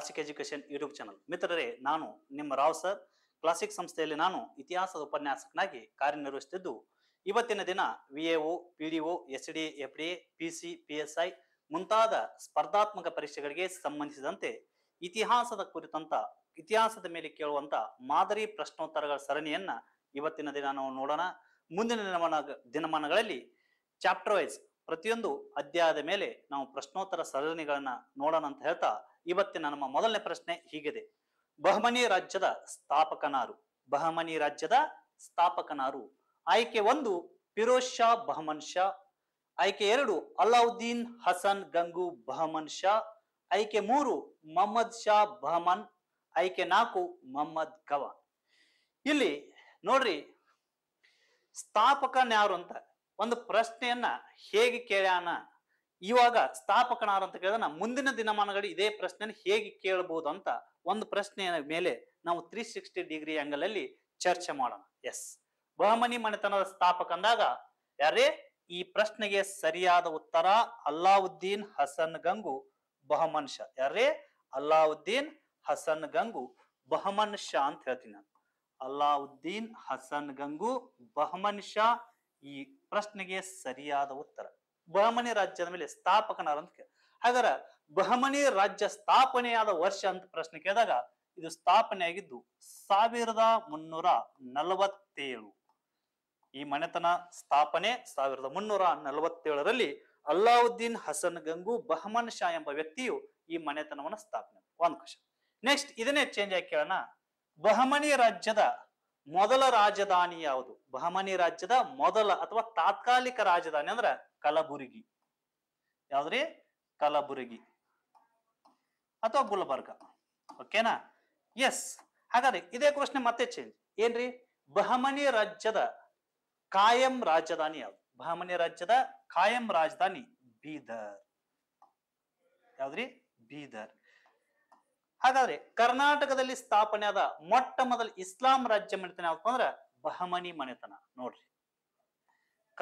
Classic education YouTube channel ಮಿತ್ರರೇ ನಾನು ನಿಮ್ಮ ರಾವ್ ಸರ್ ಕ್ಲಾಸಿಕ್ ಸಂಸ್ಥೆಯಲ್ಲಿ ನಾನು ಇತಿಹಾಸದ ಉಪನ್ಯಾಸಕನಾಗಿ ಕಾರ್ಯನಿರ್ವಹಿಸುತ್ತಿದ್ದು ಇವತ್ತಿನ ದಿನ V A O P D O S D F D P C P S I ಮುಂತಾದ ಸ್ಪರ್ಧಾತ್ಮಕ ಪರೀಕ್ಷೆಗಳಿಗೆ ಸಂಬಂಧಿಸಿದಂತೆ ಇತಿಹಾಸದ ಕುರಿತಂತ ಇತಿಹಾಸದ ಮೇಲೆ ಕೇಳುವಂತ ಮಾದರಿ ಪ್ರಶ್ನೋತ್ತರಗಳ ಸರಣಿಯನ್ನ ಇವತ್ತಿನ ದಿನ ನಾವು ನೋಡೋಣ ಮುಂದಿನ ದಿನಮಾನ ದಿನಮಾನಗಳಲ್ಲಿ ಚಾಪ್ಟರ್ ವೈಸ್ ಪ್ರತಿಯೊಂದು ಅಧ್ಯಾಯದ ಮೇಲೆ ನಾವು ಪ್ರಶ್ನೋತ್ತರ ಸರಣಿಗಳನ್ನ ನೋಡೋಣ ಅಂತ ಹೇಳ್ತಾ ಇವತ್ತಿನ ನಮ್ಮ ಮೊದಲನೇ ಪ್ರಶ್ನೆ ಹೀಗಿದೆ ಬಹಮನಿ ರಾಜ್ಯದ ಸ್ಥಾಪಕನಾರು ಬಹಮನಿ ರಾಜ್ಯದ ಸ್ಥಾಪಕನಾರು ಆಯ್ಕೆ ಒಂದು ಫಿರೋಜ್ ಶಾ ಬಹಮನ್ ಶಾ ಆಯ್ಕೆ ಎರಡು ಅಲಾವುದ್ದೀನ್ ಹಸನ್ ಗಂಗು ಬಹಮನ್ ಶಾ ಆಯ್ಕೆ ಮೂರು ಮೊಹಮ್ಮದ್ ಶಾ ಬಹಮನ್ ಆಯ್ಕೆ ನಾಲ್ಕು ಮೊಹಮ್ಮದ್ ಗವಾನ್ ಇಲ್ಲಿ ನೋಡ್ರಿ ಸ್ಥಾಪಕನ್ಯಾರು ಅಂತ ಒಂದು ಪ್ರಶ್ನೆಯನ್ನ ಹೇಗೆ ಕೇಳ್ಯಾನ ಇವಾಗ ಸ್ಥಾಪಕನಾರ ಅಂತ ಕೇಳಿದ್ರೆ ನಾವು ಮುಂದಿನ ದಿನಮಾನಗಳು ಇದೇ ಪ್ರಶ್ನೆ ಹೇಗೆ ಕೇಳಬಹುದು ಅಂತ ಒಂದು ಪ್ರಶ್ನೆಯ ಮೇಲೆ ನಾವು ತ್ರೀ ಸಿಕ್ಸ್ಟಿ ಡಿಗ್ರಿ ಆಂಗಲ್ ಅಲ್ಲಿ ಚರ್ಚೆ ಮಾಡೋಣ ಎಸ್ ಬಹಮನಿ ಮನೆತನದ ಸ್ಥಾಪಕ ಅಂದಾಗ ಯಾರೇ ಈ ಪ್ರಶ್ನೆಗೆ ಸರಿಯಾದ ಉತ್ತರ ಅಲ್ಲಾವುದ್ದೀನ್ ಹಸನ್ ಗಂಗು ಬಹಮನ್ ಶಾ ಯಾರೇ ಅಲ್ಲಾವುದ್ದೀನ್ ಹಸನ್ ಗಂಗು ಬಹಮನ್ ಶಾ ಅಂತ ಹೇಳ್ತೀನಿ ನಾನು ಅಲ್ಲಾವುದ್ದೀನ್ ಹಸನ್ ಗಂಗು ಬಹಮನ್ ಶಾ ಈ ಪ್ರಶ್ನೆಗೆ ಸರಿಯಾದ ಉತ್ತರ ಬಹಮನಿ ರಾಜ್ಯದ ಮೇಲೆ ಸ್ಥಾಪಕನಾರ ಅಂತ ಹಾಗಾದ್ರೆ ಬಹಮನಿ ರಾಜ್ಯ ಸ್ಥಾಪನೆಯಾದ ವರ್ಷ ಅಂತ ಪ್ರಶ್ನೆ ಕೇಳಿದಾಗ ಇದು ಸ್ಥಾಪನೆ ಆಗಿದ್ದು ಸಾವಿರದ ಮುನ್ನೂರ ನಲವತ್ತೇಳು ಈ ಮನೆತನ ಸ್ಥಾಪನೆ ಸಾವಿರದ ಮುನ್ನೂರ ನಲವತ್ತೇಳರಲ್ಲಿ ಅಲ್ಲಾವುದ್ದೀನ್ ಹಸನ್ ಗಂಗು ಬಹಮನ್ ಶಾ ಎಂಬ ವ್ಯಕ್ತಿಯು ಈ ಮನೆತನವನ್ನು ಸ್ಥಾಪನೆ ಒಂದು ಕ್ವಶನ್ ನೆಕ್ಸ್ಟ್ ಇದನ್ನೇ ಚೇಂಜ್ ಆಗಿ ಕೇಳೋಣ ಬಹಮನಿ ರಾಜ್ಯದ ಮೊದಲ ರಾಜಧಾನಿ ಯಾವುದು ಬಹಮನಿ ರಾಜ್ಯದ ಮೊದಲ ಅಥವಾ ತಾತ್ಕಾಲಿಕ ರಾಜಧಾನಿ ಅಂದ್ರ ಕಲಬುರಗಿ ಯಾವ್ದ್ರಿ ಕಲಬುರಗಿ ಅಥವಾ ಗುಲ್ಬರ್ಗ ಓಕೆನಾ ಎಸ್ ಹಾಗಾದ್ರೆ ಇದೇ ಪ್ರಶ್ನೆ ಮತ್ತೆ ಚೇಂಜ್ ಏನ್ರಿ ಬಹಮನಿ ರಾಜ್ಯದ ಕಾಯಂ ರಾಜಧಾನಿ ಯಾವ್ದು ಬಹಮನಿ ರಾಜ್ಯದ ಕಾಯಂ ರಾಜಧಾನಿ ಬೀದರ್ ಯಾವ್ದ್ರಿ ಬೀದರ್ ಹಾಗಾದ್ರೆ ಕರ್ನಾಟಕದಲ್ಲಿ ಸ್ಥಾಪನೆ ಆದ ಮೊಟ್ಟ ಮೊದಲ ಇಸ್ಲಾಂ ರಾಜ್ಯ ಮನೆತನ ಯಾವ್ದಪ್ಪ ಅಂದ್ರೆ ಬಹಮನಿ ಮನೆತನ ನೋಡ್ರಿ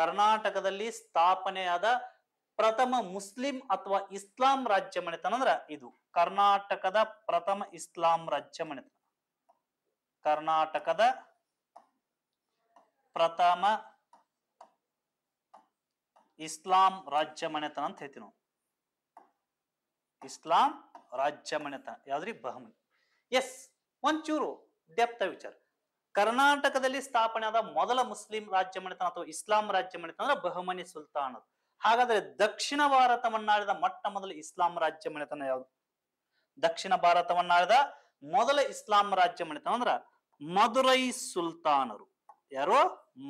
ಕರ್ನಾಟಕದಲ್ಲಿ ಸ್ಥಾಪನೆಯಾದ ಪ್ರಥಮ ಮುಸ್ಲಿಂ ಅಥವಾ ಇಸ್ಲಾಂ ರಾಜ್ಯ ಮನೆತನ ಅಂದ್ರ ಇದು ಕರ್ನಾಟಕದ ಪ್ರಥಮ ಇಸ್ಲಾಂ ರಾಜ್ಯ ಮನೆತನ ಕರ್ನಾಟಕದ ಪ್ರಥಮ ಇಸ್ಲಾಂ ರಾಜ್ಯ ಮನೆತನ ಅಂತ ಹೇಳ್ತೀವಿ ನಾವು ಇಸ್ಲಾಂ ರಾಜ್ಯ ಮನೆತನ ಯಾವ್ದ್ರಿ ಬಹಮನಿ ಎಸ್ ಒಂಚೂರು ಡೆಪ್ತ ವಿಚಾರ ಕರ್ನಾಟಕದಲ್ಲಿ ಸ್ಥಾಪನೆ ಆದ ಮೊದಲ ಮುಸ್ಲಿಂ ರಾಜ್ಯ ಮನೆತನ ಅಥವಾ ಇಸ್ಲಾಂ ರಾಜ್ಯ ಮನೆತನ ಅಂದ್ರೆ ಬಹಮನಿ ಸುಲ್ತಾನರು ಹಾಗಾದ್ರೆ ದಕ್ಷಿಣ ಮಣ್ಣಾಡಿದ ಮೊಟ್ಟ ಮೊದಲ ಇಸ್ಲಾಂ ರಾಜ್ಯ ಮನೆತನ ಯಾವುದು ದಕ್ಷಿಣ ಮಣ್ಣಾಡಿದ ಮೊದಲ ಇಸ್ಲಾಂ ರಾಜ್ಯ ಮನೆತನ ಅಂದ್ರ ಮಧುರೈ ಸುಲ್ತಾನರು ಯಾರು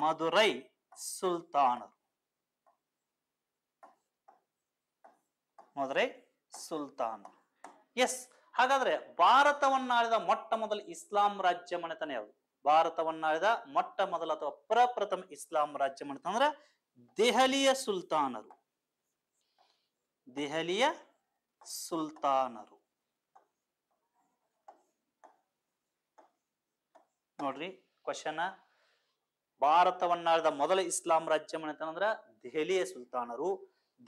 ಮಧುರೈ ಸುಲ್ತಾನರು ಮಧುರೈ ಸುಲ್ತಾನರು ಎಸ್ ಹಾಗಾದ್ರೆ ಭಾರತವನ್ನಾಳಿದ ಮೊಟ್ಟ ಮೊದಲ ಇಸ್ಲಾಂ ರಾಜ್ಯ ಮನೆತನ ಯಾವುದು ಭಾರತವನ್ನಾಳಿದ ಮೊಟ್ಟ ಮೊದಲ ಅಥವಾ ಪ್ರಪ್ರಥಮ ಇಸ್ಲಾಂ ರಾಜ್ಯ ಮನೆತನ ಅಂದ್ರೆ ದೆಹಲಿಯ ಸುಲ್ತಾನರು ದೆಹಲಿಯ ಸುಲ್ತಾನರು ನೋಡ್ರಿ ಕ್ವಶನ್ ಭಾರತವನ್ನಾಳಿದ ಮೊದಲ ಇಸ್ಲಾಂ ರಾಜ್ಯ ಮನೆತನ ಅಂದ್ರ ದೆಹಲಿಯ ಸುಲ್ತಾನರು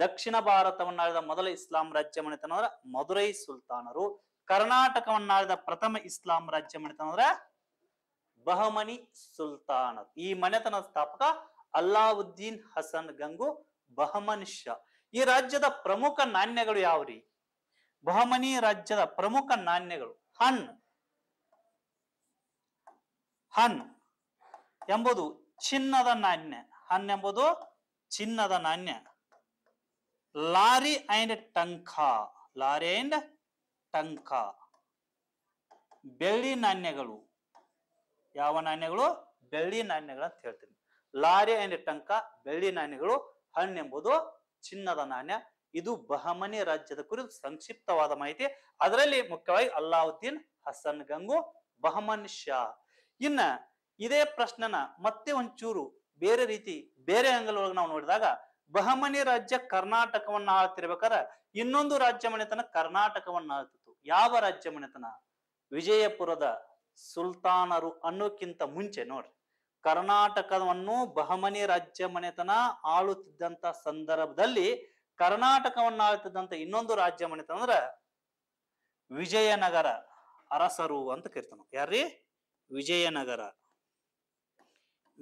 ದಕ್ಷಿಣ ಭಾರತವನ್ನಾಳಿದ ಮೊದಲ ಇಸ್ಲಾಂ ರಾಜ್ಯ ಮನೆತನ ಅಂದ್ರೆ ಮಧುರೈ ಸುಲ್ತಾನರು ಕರ್ನಾಟಕವನ್ನಾಡಿದ ಪ್ರಥಮ ಇಸ್ಲಾಂ ರಾಜ್ಯ ಮನೆತನ ಅಂದ್ರೆ ಬಹಮನಿ ಸುಲ್ತಾನರು ಈ ಮನೆತನ ಸ್ಥಾಪಕ ಅಲ್ಲಾವುದ್ದೀನ್ ಹಸನ್ ಗಂಗು ಬಹಮನ್ ಶಾ ಈ ರಾಜ್ಯದ ಪ್ರಮುಖ ನಾಣ್ಯಗಳು ಯಾವ್ರಿ ಬಹಮನಿ ರಾಜ್ಯದ ಪ್ರಮುಖ ನಾಣ್ಯಗಳು ಹಣ್ ಹನ್ ಎಂಬುದು ಚಿನ್ನದ ನಾಣ್ಯ ಹನ್ ಎಂಬುದು ಚಿನ್ನದ ನಾಣ್ಯ ಲಾರಿ ಅಂಡ್ ಟಂಕಾ ಲಾರಿ ಅಂಡ್ ಟಂಕಾ ಬೆಳ್ಳಿ ನಾಣ್ಯಗಳು ಯಾವ ನಾಣ್ಯಗಳು ಬೆಳ್ಳಿ ನಾಣ್ಯಗಳು ಅಂತ ಹೇಳ್ತೀನಿ ಲಾರಿ ಅಂಡ್ ಟಂಕ ಬೆಳ್ಳಿ ನಾಣ್ಯಗಳು ಹಣ್ಣೆಂಬುದು ಚಿನ್ನದ ನಾಣ್ಯ ಇದು ಬಹಮನಿ ರಾಜ್ಯದ ಕುರಿತು ಸಂಕ್ಷಿಪ್ತವಾದ ಮಾಹಿತಿ ಅದರಲ್ಲಿ ಮುಖ್ಯವಾಗಿ ಅಲ್ಲಾವುದ್ದೀನ್ ಹಸನ್ ಗಂಗು ಬಹಮನ್ ಶಾ ಇನ್ನ ಇದೇ ಪ್ರಶ್ನೆನ ಮತ್ತೆ ಒಂಚೂರು ಬೇರೆ ರೀತಿ ಬೇರೆ ಅಂಗಲ್ ಒಳಗೆ ನಾವು ನೋಡಿದಾಗ ಬಹಮನಿ ರಾಜ್ಯ ಕರ್ನಾಟಕವನ್ನ ಆಳ್ತಿರ್ಬೇಕಾದ್ರ ಇನ್ನೊಂದು ರಾಜ್ಯ ಮನೆತನ ಕರ್ನಾಟಕವನ್ನ ಆಳ್ತಿತ್ತು ಯಾವ ರಾಜ್ಯ ಮನೆತನ ವಿಜಯಪುರದ ಸುಲ್ತಾನರು ಅನ್ನೋಕ್ಕಿಂತ ಮುಂಚೆ ನೋಡ್ರಿ ಕರ್ನಾಟಕವನ್ನು ಬಹಮನಿ ರಾಜ್ಯ ಮನೆತನ ಆಳುತ್ತಿದ್ದಂತ ಸಂದರ್ಭದಲ್ಲಿ ಕರ್ನಾಟಕವನ್ನ ಆಳ್ತಿದ್ದಂತ ಇನ್ನೊಂದು ರಾಜ್ಯ ಮನೆತನ ಅಂದ್ರ ವಿಜಯನಗರ ಅರಸರು ಅಂತ ಕರಿತಾನ ಯಾರ್ರೀ ವಿಜಯನಗರ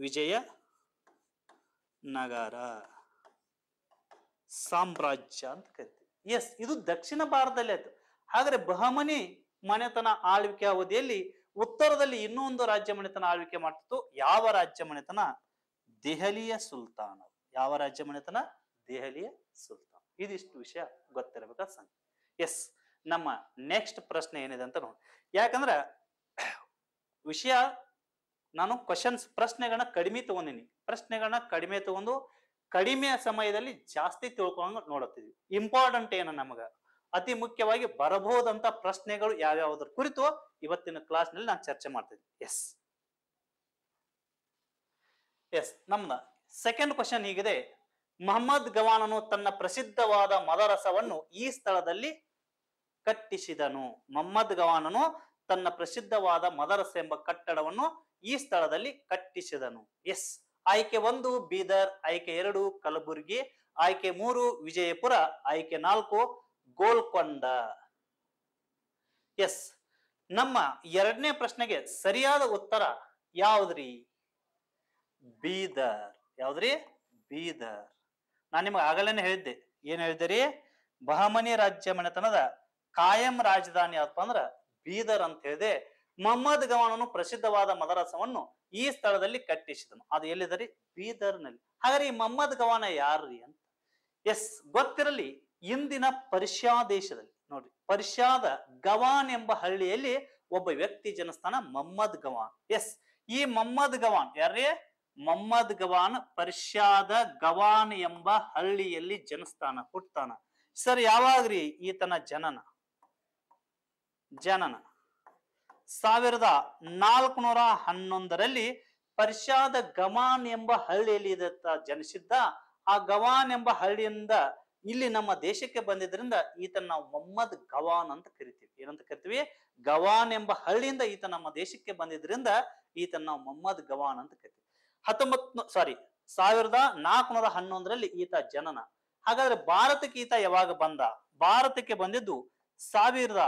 ವಿಜಯ ನಗರ ಸಾಮ್ರಾಜ್ಯ ಅಂತ ಕರಿತೀವಿ ಎಸ್ ಇದು ದಕ್ಷಿಣ ಭಾರತದಲ್ಲಿ ಆಯ್ತು ಹಾಗಾದ್ರೆ ಬಹಮನಿ ಮನೆತನ ಆಳ್ವಿಕೆ ಅವಧಿಯಲ್ಲಿ ಉತ್ತರದಲ್ಲಿ ಇನ್ನೊಂದು ರಾಜ್ಯ ಮನೆತನ ಆಳ್ವಿಕೆ ಮಾಡ್ತಿತ್ತು ಯಾವ ರಾಜ್ಯ ಮನೆತನ ದೆಹಲಿಯ ಸುಲ್ತಾನ ಯಾವ ರಾಜ್ಯ ಮನೆತನ ದೆಹಲಿಯ ಸುಲ್ತಾನ್ ಇದಿಷ್ಟು ವಿಷಯ ಗೊತ್ತಿರಬೇಕಾದ ಸಂಖ್ಯೆ ಎಸ್ ನಮ್ಮ ನೆಕ್ಸ್ಟ್ ಪ್ರಶ್ನೆ ಏನಿದೆ ಅಂತ ನೋಡಿ ಯಾಕಂದ್ರೆ ವಿಷಯ ನಾನು ಕ್ವಶನ್ಸ್ ಪ್ರಶ್ನೆಗಳನ್ನ ಕಡಿಮೆ ತಗೊಂಡಿನಿ ಪ್ರಶ್ನೆಗಳನ್ನ ಕಡಿಮೆ ತಗೊಂಡು ಕಡಿಮೆ ಸಮಯದಲ್ಲಿ ಜಾಸ್ತಿ ತಿಳ್ಕೊಂಡು ನೋಡುತ್ತೀವಿ ಇಂಪಾರ್ಟೆಂಟ್ ಏನು ನಮಗ ಅತಿ ಮುಖ್ಯವಾಗಿ ಬರಬಹುದಂತ ಪ್ರಶ್ನೆಗಳು ಯಾವ್ಯಾವುದ್ರ ಕುರಿತು ಇವತ್ತಿನ ಕ್ಲಾಸ್ ನಲ್ಲಿ ನಾನು ಚರ್ಚೆ ಮಾಡ್ತೀನಿ ಎಸ್ ಎಸ್ ನಮ್ದ ಸೆಕೆಂಡ್ ಕ್ವಶನ್ ಹೀಗಿದೆ ಮೊಹಮ್ಮದ್ ಗವಾನನು ತನ್ನ ಪ್ರಸಿದ್ಧವಾದ ಮದರಸವನ್ನು ಈ ಸ್ಥಳದಲ್ಲಿ ಕಟ್ಟಿಸಿದನು ಮೊಹಮ್ಮದ್ ಗವಾನನು ತನ್ನ ಪ್ರಸಿದ್ಧವಾದ ಮದರಸ ಎಂಬ ಕಟ್ಟಡವನ್ನು ಈ ಸ್ಥಳದಲ್ಲಿ ಕಟ್ಟಿಸಿದನು ಎಸ್ ಆಯ್ಕೆ ಒಂದು ಬೀದರ್ ಆಯ್ಕೆ ಎರಡು ಕಲಬುರಗಿ ಆಯ್ಕೆ ಮೂರು ವಿಜಯಪುರ ಆಯ್ಕೆ ನಾಲ್ಕು ಗೋಲ್ಕೊಂಡ ಎಸ್ ನಮ್ಮ ಎರಡನೇ ಪ್ರಶ್ನೆಗೆ ಸರಿಯಾದ ಉತ್ತರ ಯಾವ್ದ್ರಿ ಬೀದರ್ ಯಾವ್ದ್ರಿ ಬೀದರ್ ನಾನು ನಿಮ್ಗೆ ಆಗಲೇನೆ ಹೇಳಿದ್ದೆ ಏನ್ ಹೇಳಿದಿರಿ ಬಹಮನಿ ರಾಜ್ಯ ಮನೆತನದ ಕಾಯಂ ರಾಜಧಾನಿ ಯಾವಪ್ಪ ಅಂದ್ರ ಬೀದರ್ ಅಂತ ಹೇಳಿದೆ ಮೊಹಮ್ಮದ್ ಗವಾನನು ಪ್ರಸಿದ್ಧವಾದ ಮದರಸವನ್ನು ಈ ಸ್ಥಳದಲ್ಲಿ ಕಟ್ಟಿಸಿದನು ಅದು ಎಲ್ಲಿದರಿ ಬೀದರ್ನಲ್ಲಿ ಹಾಗಾದ್ರೆ ಈ ಮಹಮ್ಮದ್ ಗವಾನ ಯಾರ್ರಿ ಅಂತ ಎಸ್ ಗೊತ್ತಿರಲಿ ಇಂದಿನ ಪರ್ಷ್ಯಾ ದೇಶದಲ್ಲಿ ನೋಡ್ರಿ ಪರ್ಷ್ಯಾದ ಗವಾನ್ ಎಂಬ ಹಳ್ಳಿಯಲ್ಲಿ ಒಬ್ಬ ವ್ಯಕ್ತಿ ಜನಸ್ಥಾನ ಮಹಮ್ಮದ್ ಗವಾನ್ ಎಸ್ ಈ ಮಹಮ್ಮದ್ ಗವಾನ್ ಯಾರೇ ಮಹಮ್ಮದ್ ಗವಾನ್ ಪರ್ಷ್ಯಾದ ಗವಾನ್ ಎಂಬ ಹಳ್ಳಿಯಲ್ಲಿ ಜನಸ್ಥಾನ ಹುಟ್ಟತಾನ ಸರ್ ಯಾವಾಗ್ರಿ ಈತನ ಜನನ ಜನನ ಸಾವಿರದ ನಾಲ್ಕುನೂರ ಹನ್ನೊಂದರಲ್ಲಿ ಪರ್ಷಾದ ಗವಾನ್ ಎಂಬ ಹಳ್ಳಿಯಲ್ಲಿ ಜನಿಸಿದ್ದ ಆ ಗವಾನ್ ಎಂಬ ಹಳ್ಳಿಯಿಂದ ಇಲ್ಲಿ ನಮ್ಮ ದೇಶಕ್ಕೆ ಬಂದಿದ್ರಿಂದ ಈತನ ನಾವು ಮೊಹಮ್ಮದ್ ಗವಾನ್ ಅಂತ ಕರಿತೀವಿ ಏನಂತ ಕರಿತೀವಿ ಗವಾನ್ ಎಂಬ ಹಳ್ಳಿಯಿಂದ ಈತ ನಮ್ಮ ದೇಶಕ್ಕೆ ಬಂದಿದ್ರಿಂದ ಈತನ ನಾವು ಮೊಹಮ್ಮದ್ ಗವಾನ್ ಅಂತ ಕರಿತೀವಿ ಹತ್ತೊಂಬತ್ ಸಾರಿ ಸಾವಿರದ ನಾಲ್ಕುನೂರ ಹನ್ನೊಂದರಲ್ಲಿ ಈತ ಜನನ ಹಾಗಾದ್ರೆ ಭಾರತಕ್ಕೆ ಈತ ಯಾವಾಗ ಬಂದ ಭಾರತಕ್ಕೆ ಬಂದಿದ್ದು ಸಾವಿರದ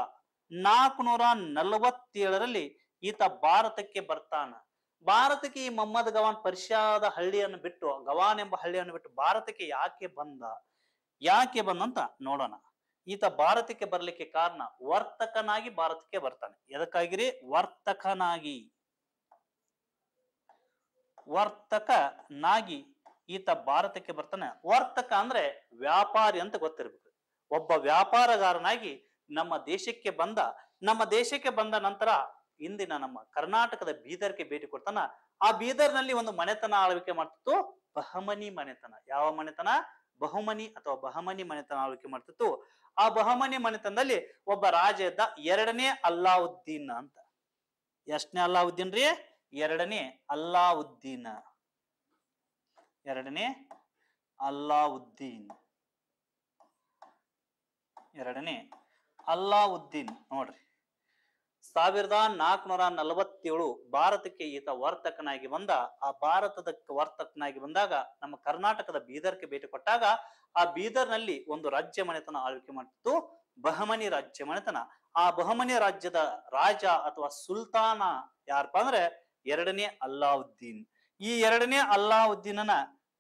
ನಾಲ್ಕುನೂರ ನಲವತ್ತೇಳರಲ್ಲಿ ಈತ ಭಾರತಕ್ಕೆ ಬರ್ತಾನ ಭಾರತಕ್ಕೆ ಈ ಮೊಹಮ್ಮದ್ ಗವಾನ್ ಪರಿಷಾದ ಹಳ್ಳಿಯನ್ನು ಬಿಟ್ಟು ಗವಾನ್ ಎಂಬ ಹಳ್ಳಿಯನ್ನು ಬಿಟ್ಟು ಭಾರತಕ್ಕೆ ಯಾಕೆ ಬಂದ ಯಾಕೆ ಬಂದಂತ ನೋಡೋಣ ಈತ ಭಾರತಕ್ಕೆ ಬರ್ಲಿಕ್ಕೆ ಕಾರಣ ವರ್ತಕನಾಗಿ ಭಾರತಕ್ಕೆ ಬರ್ತಾನೆ ಎದಕ್ಕಾಗಿರಿ ವರ್ತಕನಾಗಿ ವರ್ತಕನಾಗಿ ಈತ ಭಾರತಕ್ಕೆ ಬರ್ತಾನೆ ವರ್ತಕ ಅಂದ್ರೆ ವ್ಯಾಪಾರಿ ಅಂತ ಗೊತ್ತಿರ್ಬೇಕು ಒಬ್ಬ ವ್ಯಾಪಾರಗಾರನಾಗಿ ನಮ್ಮ ದೇಶಕ್ಕೆ ಬಂದ ನಮ್ಮ ದೇಶಕ್ಕೆ ಬಂದ ನಂತರ ಇಂದಿನ ನಮ್ಮ ಕರ್ನಾಟಕದ ಬೀದರ್ಗೆ ಭೇಟಿ ಕೊಡ್ತಾನ ಆ ಬೀದರ್ನಲ್ಲಿ ಒಂದು ಮನೆತನ ಆಳ್ವಿಕೆ ಮಾಡ್ತಿತ್ತು ಬಹಮನಿ ಮನೆತನ ಯಾವ ಮನೆತನ ಬಹುಮನಿ ಅಥವಾ ಬಹಮನಿ ಮನೆತನ ಆಳ್ವಿಕೆ ಮಾಡ್ತಿತ್ತು ಆ ಬಹಮನಿ ಮನೆತನದಲ್ಲಿ ಒಬ್ಬ ರಾಜ ಇದ್ದ ಎರಡನೇ ಅಲ್ಲಾವುದ್ದೀನ್ ಅಂತ ಎಷ್ಟನೇ ಅಲ್ಲಾವುದ್ದೀನ್ ರೀ ಎರಡನೇ ಅಲ್ಲಾವುದ್ದೀನ್ ಎರಡನೇ ಅಲ್ಲಾವುದ್ದೀನ್ ಎರಡನೇ ಅಲ್ಲಾವುದ್ದೀನ್ ನೋಡ್ರಿ ಸಾವಿರದ ನಾಲ್ಕುನೂರ ನಲವತ್ತೇಳು ಭಾರತಕ್ಕೆ ಈತ ವರ್ತಕನಾಗಿ ಬಂದ ಆ ಭಾರತದ ವರ್ತಕನಾಗಿ ಬಂದಾಗ ನಮ್ಮ ಕರ್ನಾಟಕದ ಬೀದರ್ಗೆ ಭೇಟಿ ಕೊಟ್ಟಾಗ ಆ ಬೀದರ್ನಲ್ಲಿ ಒಂದು ರಾಜ್ಯ ಮನೆತನ ಆಳ್ವಿಕೆ ಮಾಡಿತ್ತು ಬಹಮನಿ ರಾಜ್ಯ ಮನೆತನ ಆ ಬಹಮನಿ ರಾಜ್ಯದ ರಾಜ ಅಥವಾ ಸುಲ್ತಾನ ಯಾರಪ್ಪ ಅಂದ್ರೆ ಎರಡನೇ ಅಲ್ಲಾವುದ್ದೀನ್ ಈ ಎರಡನೇ ಅಲ್ಲಾವುದ್ದೀನನ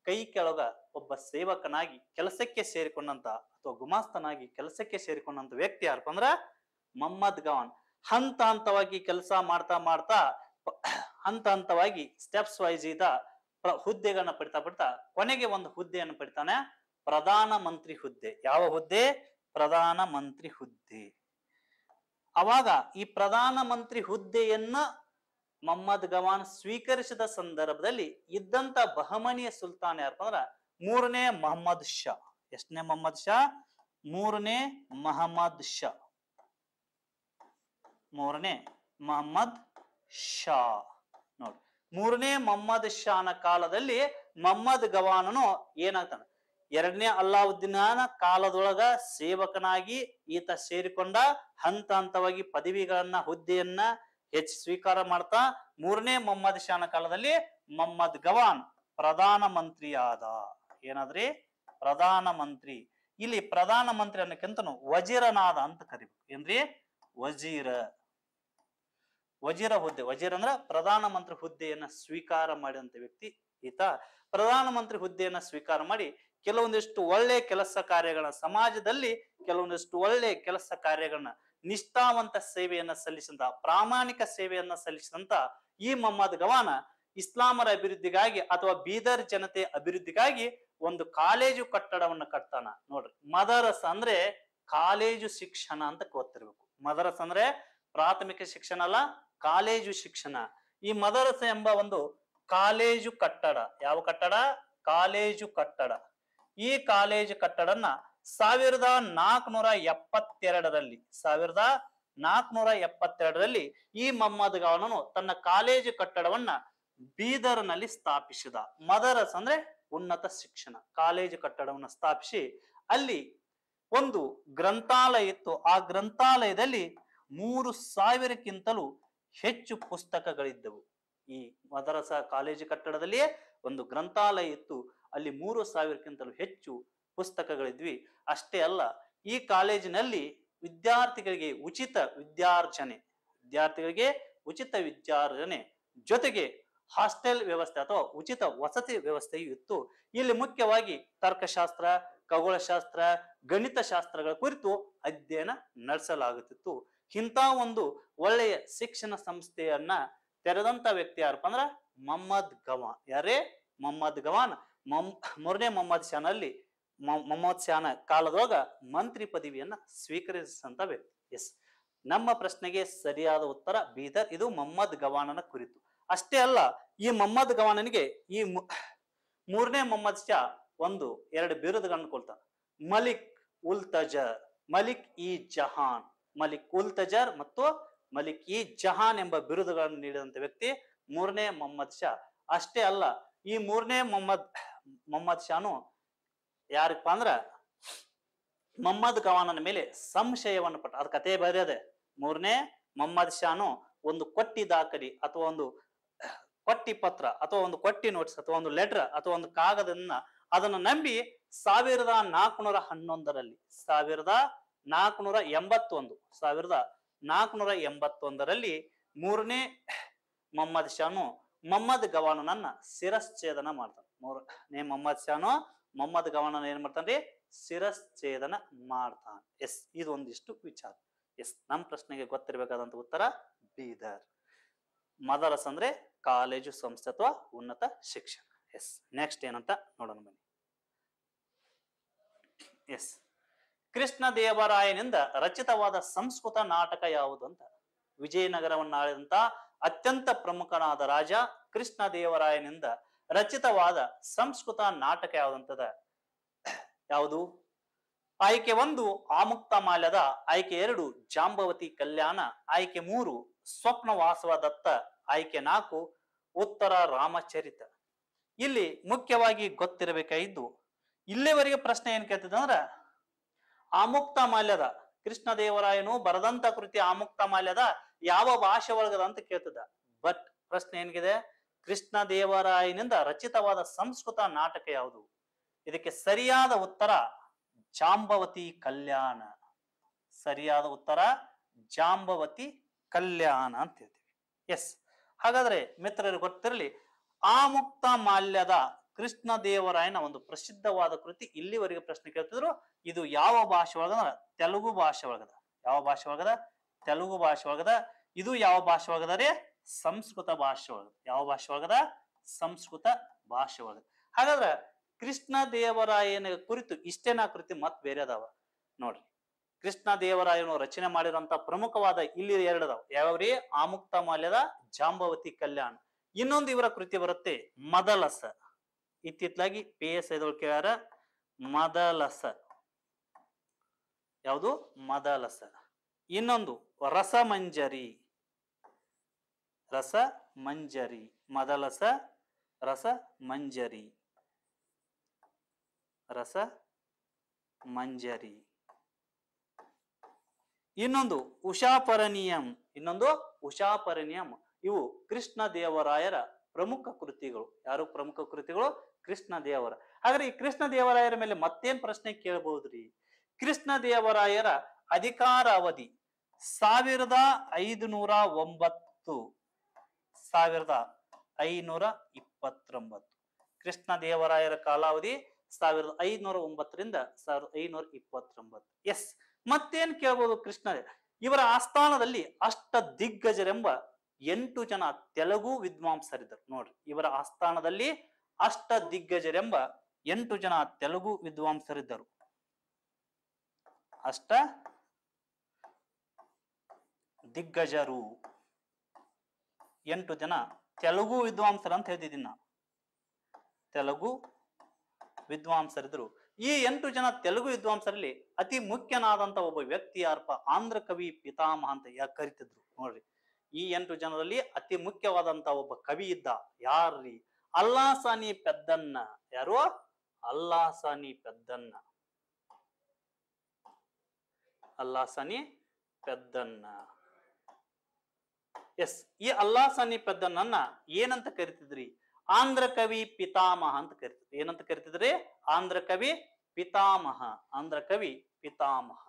ಕೈ ಕೆಳಗ ಒಬ್ಬ ಸೇವಕನಾಗಿ ಕೆಲಸಕ್ಕೆ ಸೇರಿಕೊಂಡಂತ ಅಥವಾ ಗುಮಾಸ್ತನಾಗಿ ಕೆಲಸಕ್ಕೆ ಸೇರಿಕೊಂಡಂತ ವ್ಯಕ್ತಿ ಯಾರಪ್ಪ ಅಂದ್ರ ಮೊಹಮ್ಮದ್ ಗವಾನ್ ಹಂತ ಹಂತವಾಗಿ ಕೆಲಸ ಮಾಡ್ತಾ ಮಾಡ್ತಾ ಹಂತ ಹಂತವಾಗಿ ಸ್ಟೆಪ್ಸ್ ವೈಸ್ ಇದ್ದ ಹುದ್ದೆಗಳನ್ನ ಪಡಿತಾ ಪಡ್ತಾ ಕೊನೆಗೆ ಒಂದು ಹುದ್ದೆಯನ್ನು ಪಡಿತಾನೆ ಪ್ರಧಾನ ಮಂತ್ರಿ ಹುದ್ದೆ ಯಾವ ಹುದ್ದೆ ಪ್ರಧಾನ ಮಂತ್ರಿ ಹುದ್ದೆ ಅವಾಗ ಈ ಪ್ರಧಾನ ಮಂತ್ರಿ ಹುದ್ದೆಯನ್ನ ಮಹಮ್ಮದ್ ಗವಾನ್ ಸ್ವೀಕರಿಸಿದ ಸಂದರ್ಭದಲ್ಲಿ ಇದ್ದಂತ ಬಹಮನಿಯ ಸುಲ್ತಾನ್ ಯಾರಪ್ಪ ಅಂದ್ರ ಮೂರನೇ ಮೊಹಮ್ಮದ್ ಶಾ ಎಷ್ಟನೇ ಮೊಹಮ್ಮದ್ ಶಾ ಮೂರನೇ ಮಹಮ್ಮದ್ ಶಾ ಮೂರನೇ ಮಹಮ್ಮದ್ ಶಾ ನೋಡಿ ಮೂರನೇ ಮೊಹಮ್ಮದ್ ಶಾನ ಕಾಲದಲ್ಲಿ ಮೊಹಮ್ಮದ್ ಗವಾನನು ಏನಾಗ್ತಾನೆ ಎರಡನೇ ಅಲ್ಲಾವುದ್ದೀನ ಕಾಲದೊಳಗ ಸೇವಕನಾಗಿ ಈತ ಸೇರಿಕೊಂಡ ಹಂತ ಹಂತವಾಗಿ ಪದವಿಗಳನ್ನ ಹುದ್ದೆಯನ್ನ ಹೆಚ್ಚು ಸ್ವೀಕಾರ ಮಾಡ್ತಾ ಮೂರನೇ ಮೊಹಮ್ಮದ್ ಶಾನ ಕಾಲದಲ್ಲಿ ಮೊಹಮ್ಮದ್ ಗವಾನ್ ಪ್ರಧಾನ ಮಂತ್ರಿಯಾದ ಏನಾದ್ರಿ ಪ್ರಧಾನ ಮಂತ್ರಿ ಇಲ್ಲಿ ಪ್ರಧಾನ ಮಂತ್ರಿ ಅನ್ನಕ್ಕಿಂತ ವಜೀರನಾದ ಅಂತ ಕರಿಬೇಕು ಏನ್ರಿ ವಜೀರ ವಜೀರ ಹುದ್ದೆ ವಜೀರ್ ಅಂದ್ರ ಪ್ರಧಾನ ಮಂತ್ರಿ ಹುದ್ದೆಯನ್ನ ಸ್ವೀಕಾರ ಮಾಡಿದಂತ ವ್ಯಕ್ತಿ ಈತ ಪ್ರಧಾನ ಮಂತ್ರಿ ಹುದ್ದೆಯನ್ನ ಸ್ವೀಕಾರ ಮಾಡಿ ಕೆಲವೊಂದಿಷ್ಟು ಒಳ್ಳೆ ಕೆಲಸ ಕಾರ್ಯಗಳನ್ನ ಸಮಾಜದಲ್ಲಿ ಕೆಲವೊಂದಿಷ್ಟು ಒಳ್ಳೆ ಕೆಲಸ ಕಾರ್ಯಗಳನ್ನ ನಿಷ್ಠಾವಂತ ಸೇವೆಯನ್ನ ಸಲ್ಲಿಸಿದಂತ ಪ್ರಾಮಾಣಿಕ ಸೇವೆಯನ್ನ ಸಲ್ಲಿಸಿದಂತ ಈ ಮೊಹಮ್ಮದ್ ಗವಾನ ಇಸ್ಲಾಮರ ಅಭಿವೃದ್ಧಿಗಾಗಿ ಅಥವಾ ಬೀದರ್ ಜನತೆ ಅಭಿವೃದ್ಧಿಗಾಗಿ ಒಂದು ಕಾಲೇಜು ಕಟ್ಟಡವನ್ನು ಕಟ್ಟಣ ನೋಡ್ರಿ ಮದರಸ್ ಅಂದ್ರೆ ಕಾಲೇಜು ಶಿಕ್ಷಣ ಅಂತ ಗೊತ್ತಿರ್ಬೇಕು ಮದರಸ್ ಅಂದ್ರೆ ಪ್ರಾಥಮಿಕ ಶಿಕ್ಷಣ ಅಲ್ಲ ಕಾಲೇಜು ಶಿಕ್ಷಣ ಈ ಮದರಸ ಎಂಬ ಒಂದು ಕಾಲೇಜು ಕಟ್ಟಡ ಯಾವ ಕಟ್ಟಡ ಕಾಲೇಜು ಕಟ್ಟಡ ಈ ಕಾಲೇಜು ಕಟ್ಟಡನ್ನ ಸಾವಿರದ ನಾಲ್ಕುನೂರ ಎಪ್ಪತ್ತೆರಡರಲ್ಲಿ ಸಾವಿರದ ನಾಲ್ಕುನೂರ ಎಪ್ಪತ್ತೆರಡರಲ್ಲಿ ಈ ಮಹಮ್ಮದ್ ತನ್ನ ಕಾಲೇಜು ಕಟ್ಟಡವನ್ನ ಬೀದರ್ನಲ್ಲಿ ಸ್ಥಾಪಿಸಿದ ಮದರಸ್ ಅಂದ್ರೆ ಉನ್ನತ ಶಿಕ್ಷಣ ಕಾಲೇಜು ಕಟ್ಟಡವನ್ನು ಸ್ಥಾಪಿಸಿ ಅಲ್ಲಿ ಒಂದು ಗ್ರಂಥಾಲಯ ಇತ್ತು ಆ ಗ್ರಂಥಾಲಯದಲ್ಲಿ ಮೂರು ಸಾವಿರಕ್ಕಿಂತಲೂ ಹೆಚ್ಚು ಪುಸ್ತಕಗಳಿದ್ದವು ಈ ಮದರಸ ಕಾಲೇಜು ಕಟ್ಟಡದಲ್ಲಿಯೇ ಒಂದು ಗ್ರಂಥಾಲಯ ಇತ್ತು ಅಲ್ಲಿ ಮೂರು ಸಾವಿರಕ್ಕಿಂತಲೂ ಹೆಚ್ಚು ಪುಸ್ತಕಗಳಿದ್ವಿ ಅಷ್ಟೇ ಅಲ್ಲ ಈ ಕಾಲೇಜಿನಲ್ಲಿ ವಿದ್ಯಾರ್ಥಿಗಳಿಗೆ ಉಚಿತ ವಿದ್ಯಾರ್ಜನೆ ವಿದ್ಯಾರ್ಥಿಗಳಿಗೆ ಉಚಿತ ವಿದ್ಯಾರ್ಜನೆ ಜೊತೆಗೆ ಹಾಸ್ಟೆಲ್ ವ್ಯವಸ್ಥೆ ಅಥವಾ ಉಚಿತ ವಸತಿ ವ್ಯವಸ್ಥೆಯು ಇತ್ತು ಇಲ್ಲಿ ಮುಖ್ಯವಾಗಿ ತರ್ಕಶಾಸ್ತ್ರ ಖಗೋಳಶಾಸ್ತ್ರ ಗಣಿತ ಶಾಸ್ತ್ರಗಳ ಕುರಿತು ಅಧ್ಯಯನ ನಡೆಸಲಾಗುತ್ತಿತ್ತು ಇಂಥ ಒಂದು ಒಳ್ಳೆಯ ಶಿಕ್ಷಣ ಸಂಸ್ಥೆಯನ್ನ ತೆರೆದಂತ ವ್ಯಕ್ತಿ ಯಾರಪ್ಪ ಅಂದ್ರ ಮೊಹಮ್ಮದ್ ಗವಾನ್ ಯಾರೇ ಮೊಹಮ್ಮದ್ ಗವಾನ್ ಮೂರನೇ ಮೊಹಮ್ಮದ್ ಶಾನಲ್ಲಿ ಮೊಹಮ್ಮದ್ ಶಾನ ಕಾಲದೊಳಗ ಮಂತ್ರಿ ಪದವಿಯನ್ನ ಸ್ವೀಕರಿಸಿದಂತ ವ್ಯಕ್ತಿ ಎಸ್ ನಮ್ಮ ಪ್ರಶ್ನೆಗೆ ಸರಿಯಾದ ಉತ್ತರ ಬೀದರ್ ಇದು ಮೊಹಮ್ಮದ್ ಗವಾನನ ಕುರಿತು ಅಷ್ಟೇ ಅಲ್ಲ ಈ ಮೊಹಮ್ಮದ್ ಗವಾನನಿಗೆ ಈ ಮೂರನೇ ಮೊಹಮ್ಮದ್ ಶಾ ಒಂದು ಎರಡು ಬಿರುದುಗಳನ್ನು ಕೊಡ್ತಾನ ಮಲಿಕ್ ಉಲ್ ತಜರ್ ಮಲಿಕ್ ಇ ಜಹಾನ್ ಮಲಿಕ್ ಉಲ್ ತಜರ್ ಮತ್ತು ಮಲಿಕ್ ಇ ಜಹಾನ್ ಎಂಬ ಬಿರುದುಗಳನ್ನು ನೀಡಿದಂತ ವ್ಯಕ್ತಿ ಮೂರನೇ ಮೊಹಮ್ಮದ್ ಶಾ ಅಷ್ಟೇ ಅಲ್ಲ ಈ ಮೂರನೇ ಮೊಹಮ್ಮದ್ ಮೊಹಮ್ಮದ್ ಶಾನು ಯಾರಪ್ಪ ಅಂದ್ರ ಮೊಹಮ್ಮದ್ ಗವಾನನ ಮೇಲೆ ಸಂಶಯವನ್ನು ಪಟ್ಟ ಅದ್ ಕತೆ ಬರೆಯದೆ ಮೂರನೇ ಮೊಹಮ್ಮದ್ ಶಾನು ಒಂದು ಕೊಟ್ಟಿ ದಾಖಲಿ ಅಥವಾ ಒಂದು ಪಟ್ಟಿ ಪತ್ರ ಅಥವಾ ಒಂದು ಕೊಟ್ಟಿ ನೋಟ್ಸ್ ಅಥವಾ ಒಂದು ಲೆಟರ್ ಅಥವಾ ಒಂದು ಕಾಗದನ್ನ ಅದನ್ನು ನಂಬಿ ಸಾವಿರದ ನಾಲ್ಕುನೂರ ಹನ್ನೊಂದರಲ್ಲಿ ಸಾವಿರದ ನಾಲ್ಕುನೂರ ಎಂಬತ್ತೊಂದು ಸಾವಿರದ ನಾಲ್ಕುನೂರ ಎಂಬತ್ತೊಂದರಲ್ಲಿ ಮೂರನೇ ಮೊಹಮ್ಮದ್ ಶಾನು ಮೊಹಮ್ಮದ್ ಗವಾನನನ್ನ ಶಿರಶ್ಛೇದನ ಮಾಡ್ತಾನೆ ಮೂರನೇ ಮೊಹಮ್ಮದ್ ಶಾನು ಮೊಹಮ್ಮದ್ ಗವಾನನ ಏನ್ ಮಾಡ್ತಾನೆ ಶಿರಶ್ಛೇದನ ಮಾಡ್ತಾನೆ ಎಸ್ ಇದೊಂದಿಷ್ಟು ವಿಚಾರ ಎಸ್ ನಮ್ಮ ಪ್ರಶ್ನೆಗೆ ಗೊತ್ತಿರಬೇಕಾದಂತ ಉತ್ತರ ಬೀದರ್ ಮದರಸ್ ಅಂದ್ರೆ ಕಾಲೇಜು ಸಂಸ್ಥೆ ಅಥವಾ ಉನ್ನತ ಶಿಕ್ಷಣ ಎಸ್ ನೆಕ್ಸ್ಟ್ ಏನಂತ ನೋಡೋಣ ಬನ್ನಿ ಎಸ್ ಕೃಷ್ಣ ದೇವರಾಯನಿಂದ ರಚಿತವಾದ ಸಂಸ್ಕೃತ ನಾಟಕ ಯಾವುದು ಅಂತ ವಿಜಯನಗರವನ್ನು ಆಳಿದಂತ ಅತ್ಯಂತ ಪ್ರಮುಖನಾದ ರಾಜ ಕೃಷ್ಣ ದೇವರಾಯನಿಂದ ರಚಿತವಾದ ಸಂಸ್ಕೃತ ನಾಟಕ ಯಾವುದಂತದ ಯಾವುದು ಆಯ್ಕೆ ಒಂದು ಆಮುಕ್ತ ಮಾಲ್ಯದ ಆಯ್ಕೆ ಎರಡು ಜಾಂಬವತಿ ಕಲ್ಯಾಣ ಆಯ್ಕೆ ಮೂರು ಸ್ವಪ್ನ ದತ್ತ ಆಯ್ಕೆ ನಾಲ್ಕು ಉತ್ತರ ರಾಮಚರಿತ ಇಲ್ಲಿ ಮುಖ್ಯವಾಗಿ ಗೊತ್ತಿರಬೇಕಾಗಿದ್ದು ಇಲ್ಲಿವರೆಗೆ ಪ್ರಶ್ನೆ ಏನ್ ಕೇಳ್ತದೆ ಅಂದ್ರ ಆಮುಕ್ತ ಮಾಲ್ಯದ ದೇವರಾಯನು ಬರದಂತ ಕೃತಿ ಆಮುಕ್ತ ಮಾಲ್ಯದ ಯಾವ ಭಾಷೆ ಒಳಗದ ಅಂತ ಕೇಳ್ತದ ಬಟ್ ಪ್ರಶ್ನೆ ಏನಿದೆ ದೇವರಾಯನಿಂದ ರಚಿತವಾದ ಸಂಸ್ಕೃತ ನಾಟಕ ಯಾವುದು ಇದಕ್ಕೆ ಸರಿಯಾದ ಉತ್ತರ ಜಾಂಬವತಿ ಕಲ್ಯಾಣ ಸರಿಯಾದ ಉತ್ತರ ಜಾಂಬವತಿ ಕಲ್ಯಾಣ ಅಂತ ಹೇಳ್ತೀವಿ ಎಸ್ ಹಾಗಾದ್ರೆ ಮಿತ್ರರು ಗೊತ್ತಿರಲಿ ಆ ಮುಕ್ತ ಮಾಲ್ಯದ ಕೃಷ್ಣ ದೇವರಾಯನ ಒಂದು ಪ್ರಸಿದ್ಧವಾದ ಕೃತಿ ಇಲ್ಲಿವರೆಗೆ ಪ್ರಶ್ನೆ ಕೇಳ್ತಿದ್ರು ಇದು ಯಾವ ಭಾಷೆ ಒಳಗದ ತೆಲುಗು ಭಾಷೆ ಒಳಗದ ಯಾವ ಭಾಷೆ ಒಳಗದ ತೆಲುಗು ಭಾಷೆ ಒಳಗದ ಇದು ಯಾವ ಭಾಷೆ ಒಳಗದ ರೀ ಸಂಸ್ಕೃತ ಭಾಷೆ ಒಳಗದ ಯಾವ ಭಾಷೆ ಒಳಗದ ಸಂಸ್ಕೃತ ಭಾಷೆ ಒಳಗದ ಹಾಗಾದ್ರೆ ಕೃಷ್ಣ ದೇವರಾಯನ ಕುರಿತು ಇಷ್ಟೇನಾ ಕೃತಿ ಮತ್ ಬೇರೆ ಅದಾವ ನೋಡ್ರಿ ಕೃಷ್ಣ ದೇವರಾಯನು ರಚನೆ ಮಾಡಿರುವಂತಹ ಪ್ರಮುಖವಾದ ಇಲ್ಲಿ ಎರಡು ಯಾವ್ಯಾವ್ರಿ ಆಮುಕ್ತ ಮಾಲ್ಯದ ಜಾಂಬವತಿ ಕಲ್ಯಾಣ ಇನ್ನೊಂದು ಇವರ ಕೃತಿ ಬರುತ್ತೆ ಮದಲಸ ಇತ್ತಿತ್ತಲಾಗಿ ಪಿ ಎಸ್ ಐದೊಳ್ ಕೇಳ್ಯಾರ ಮದಲಸ ಯಾವುದು ಮದಲಸ ಇನ್ನೊಂದು ರಸಮಂಜರಿ ರಸ ಮಂಜರಿ ಮದಲಸ ರಸ ಮಂಜರಿ ರಸ ಮಂಜರಿ ಇನ್ನೊಂದು ಉಷಾಪರನಿಯಂ ಇನ್ನೊಂದು ಉಷಾಪರನಿಯಂ ಇವು ಕೃಷ್ಣ ದೇವರಾಯರ ಪ್ರಮುಖ ಕೃತಿಗಳು ಯಾರು ಪ್ರಮುಖ ಕೃತಿಗಳು ಕೃಷ್ಣ ದೇವರ ಹಾಗಾದ್ರೆ ಈ ಕೃಷ್ಣ ದೇವರಾಯರ ಮೇಲೆ ಮತ್ತೇನ್ ಪ್ರಶ್ನೆ ಕೇಳಬಹುದ್ರಿ ಕೃಷ್ಣ ದೇವರಾಯರ ಅಧಿಕಾರ ಅವಧಿ ಸಾವಿರದ ಐದುನೂರ ಒಂಬತ್ತು ಸಾವಿರದ ಐನೂರ ಇಪ್ಪತ್ತೊಂಬತ್ತು ಕೃಷ್ಣ ದೇವರಾಯರ ಕಾಲಾವಧಿ ಸಾವಿರದ ಐನೂರ ಒಂಬತ್ತರಿಂದ ಸಾವಿರದ ಐನೂರ ಇಪ್ಪತ್ತೊಂಬತ್ತು ಎಸ್ ಮತ್ತೇನ್ ಕೇಳ್ಬೋದು ಕೃಷ್ಣ ಇವರ ಆಸ್ಥಾನದಲ್ಲಿ ಅಷ್ಟ ದಿಗ್ಗಜರೆಂಬ ಎಂಟು ಜನ ತೆಲುಗು ವಿದ್ವಾಂಸರಿದ್ದರು ನೋಡ್ರಿ ಇವರ ಆಸ್ಥಾನದಲ್ಲಿ ಅಷ್ಟ ದಿಗ್ಗಜರೆಂಬ ಎಂಟು ಜನ ತೆಲುಗು ವಿದ್ವಾಂಸರಿದ್ದರು ಅಷ್ಟ ದಿಗ್ಗಜರು ಎಂಟು ಜನ ತೆಲುಗು ವಿದ್ವಾಂಸರು ಅಂತ ಹೇಳ್ತಿದ್ದೀನಿ ನಾನು ತೆಲುಗು ವಿದ್ವಾಂಸರಿದ್ರು ಈ ಎಂಟು ಜನ ತೆಲುಗು ವಿದ್ವಾಂಸರಲ್ಲಿ ಅತಿ ಮುಖ್ಯನಾದಂತ ಒಬ್ಬ ವ್ಯಕ್ತಿ ಯಾರಪ್ಪ ಆಂಧ್ರ ಕವಿ ಪಿತಾಮಹ ಅಂತ ಯಾಕೆ ಕರಿತಿದ್ರು ನೋಡ್ರಿ ಈ ಎಂಟು ಜನರಲ್ಲಿ ಅತಿ ಮುಖ್ಯವಾದಂತ ಒಬ್ಬ ಕವಿ ಇದ್ದ ಯಾರ್ರಿ ಅಲ್ಲಾಸಾನಿ ಪೆದ್ದನ್ನ ಯಾರು ಅಲ್ಲಾಸಾನಿ ಪೆದ್ದನ್ನ ಅಲ್ಲಾಸಾನಿ ಪೆದ್ದನ್ನ ಎಸ್ ಈ ಅಲ್ಲಾಸಾನಿ ಪೆದ್ದನ್ನ ಏನಂತ ಕರಿತಿದ್ರಿ ಆಂಧ್ರ ಕವಿ ಪಿತಾಮಹ ಅಂತ ಕರಿತಿದ್ರು ಏನಂತ ಕರಿತಿದ್ರಿ ಆಂಧ್ರ ಕವಿ ಪಿತಾಮಹ ಆಂಧ್ರ ಕವಿ ಪಿತಾಮಹ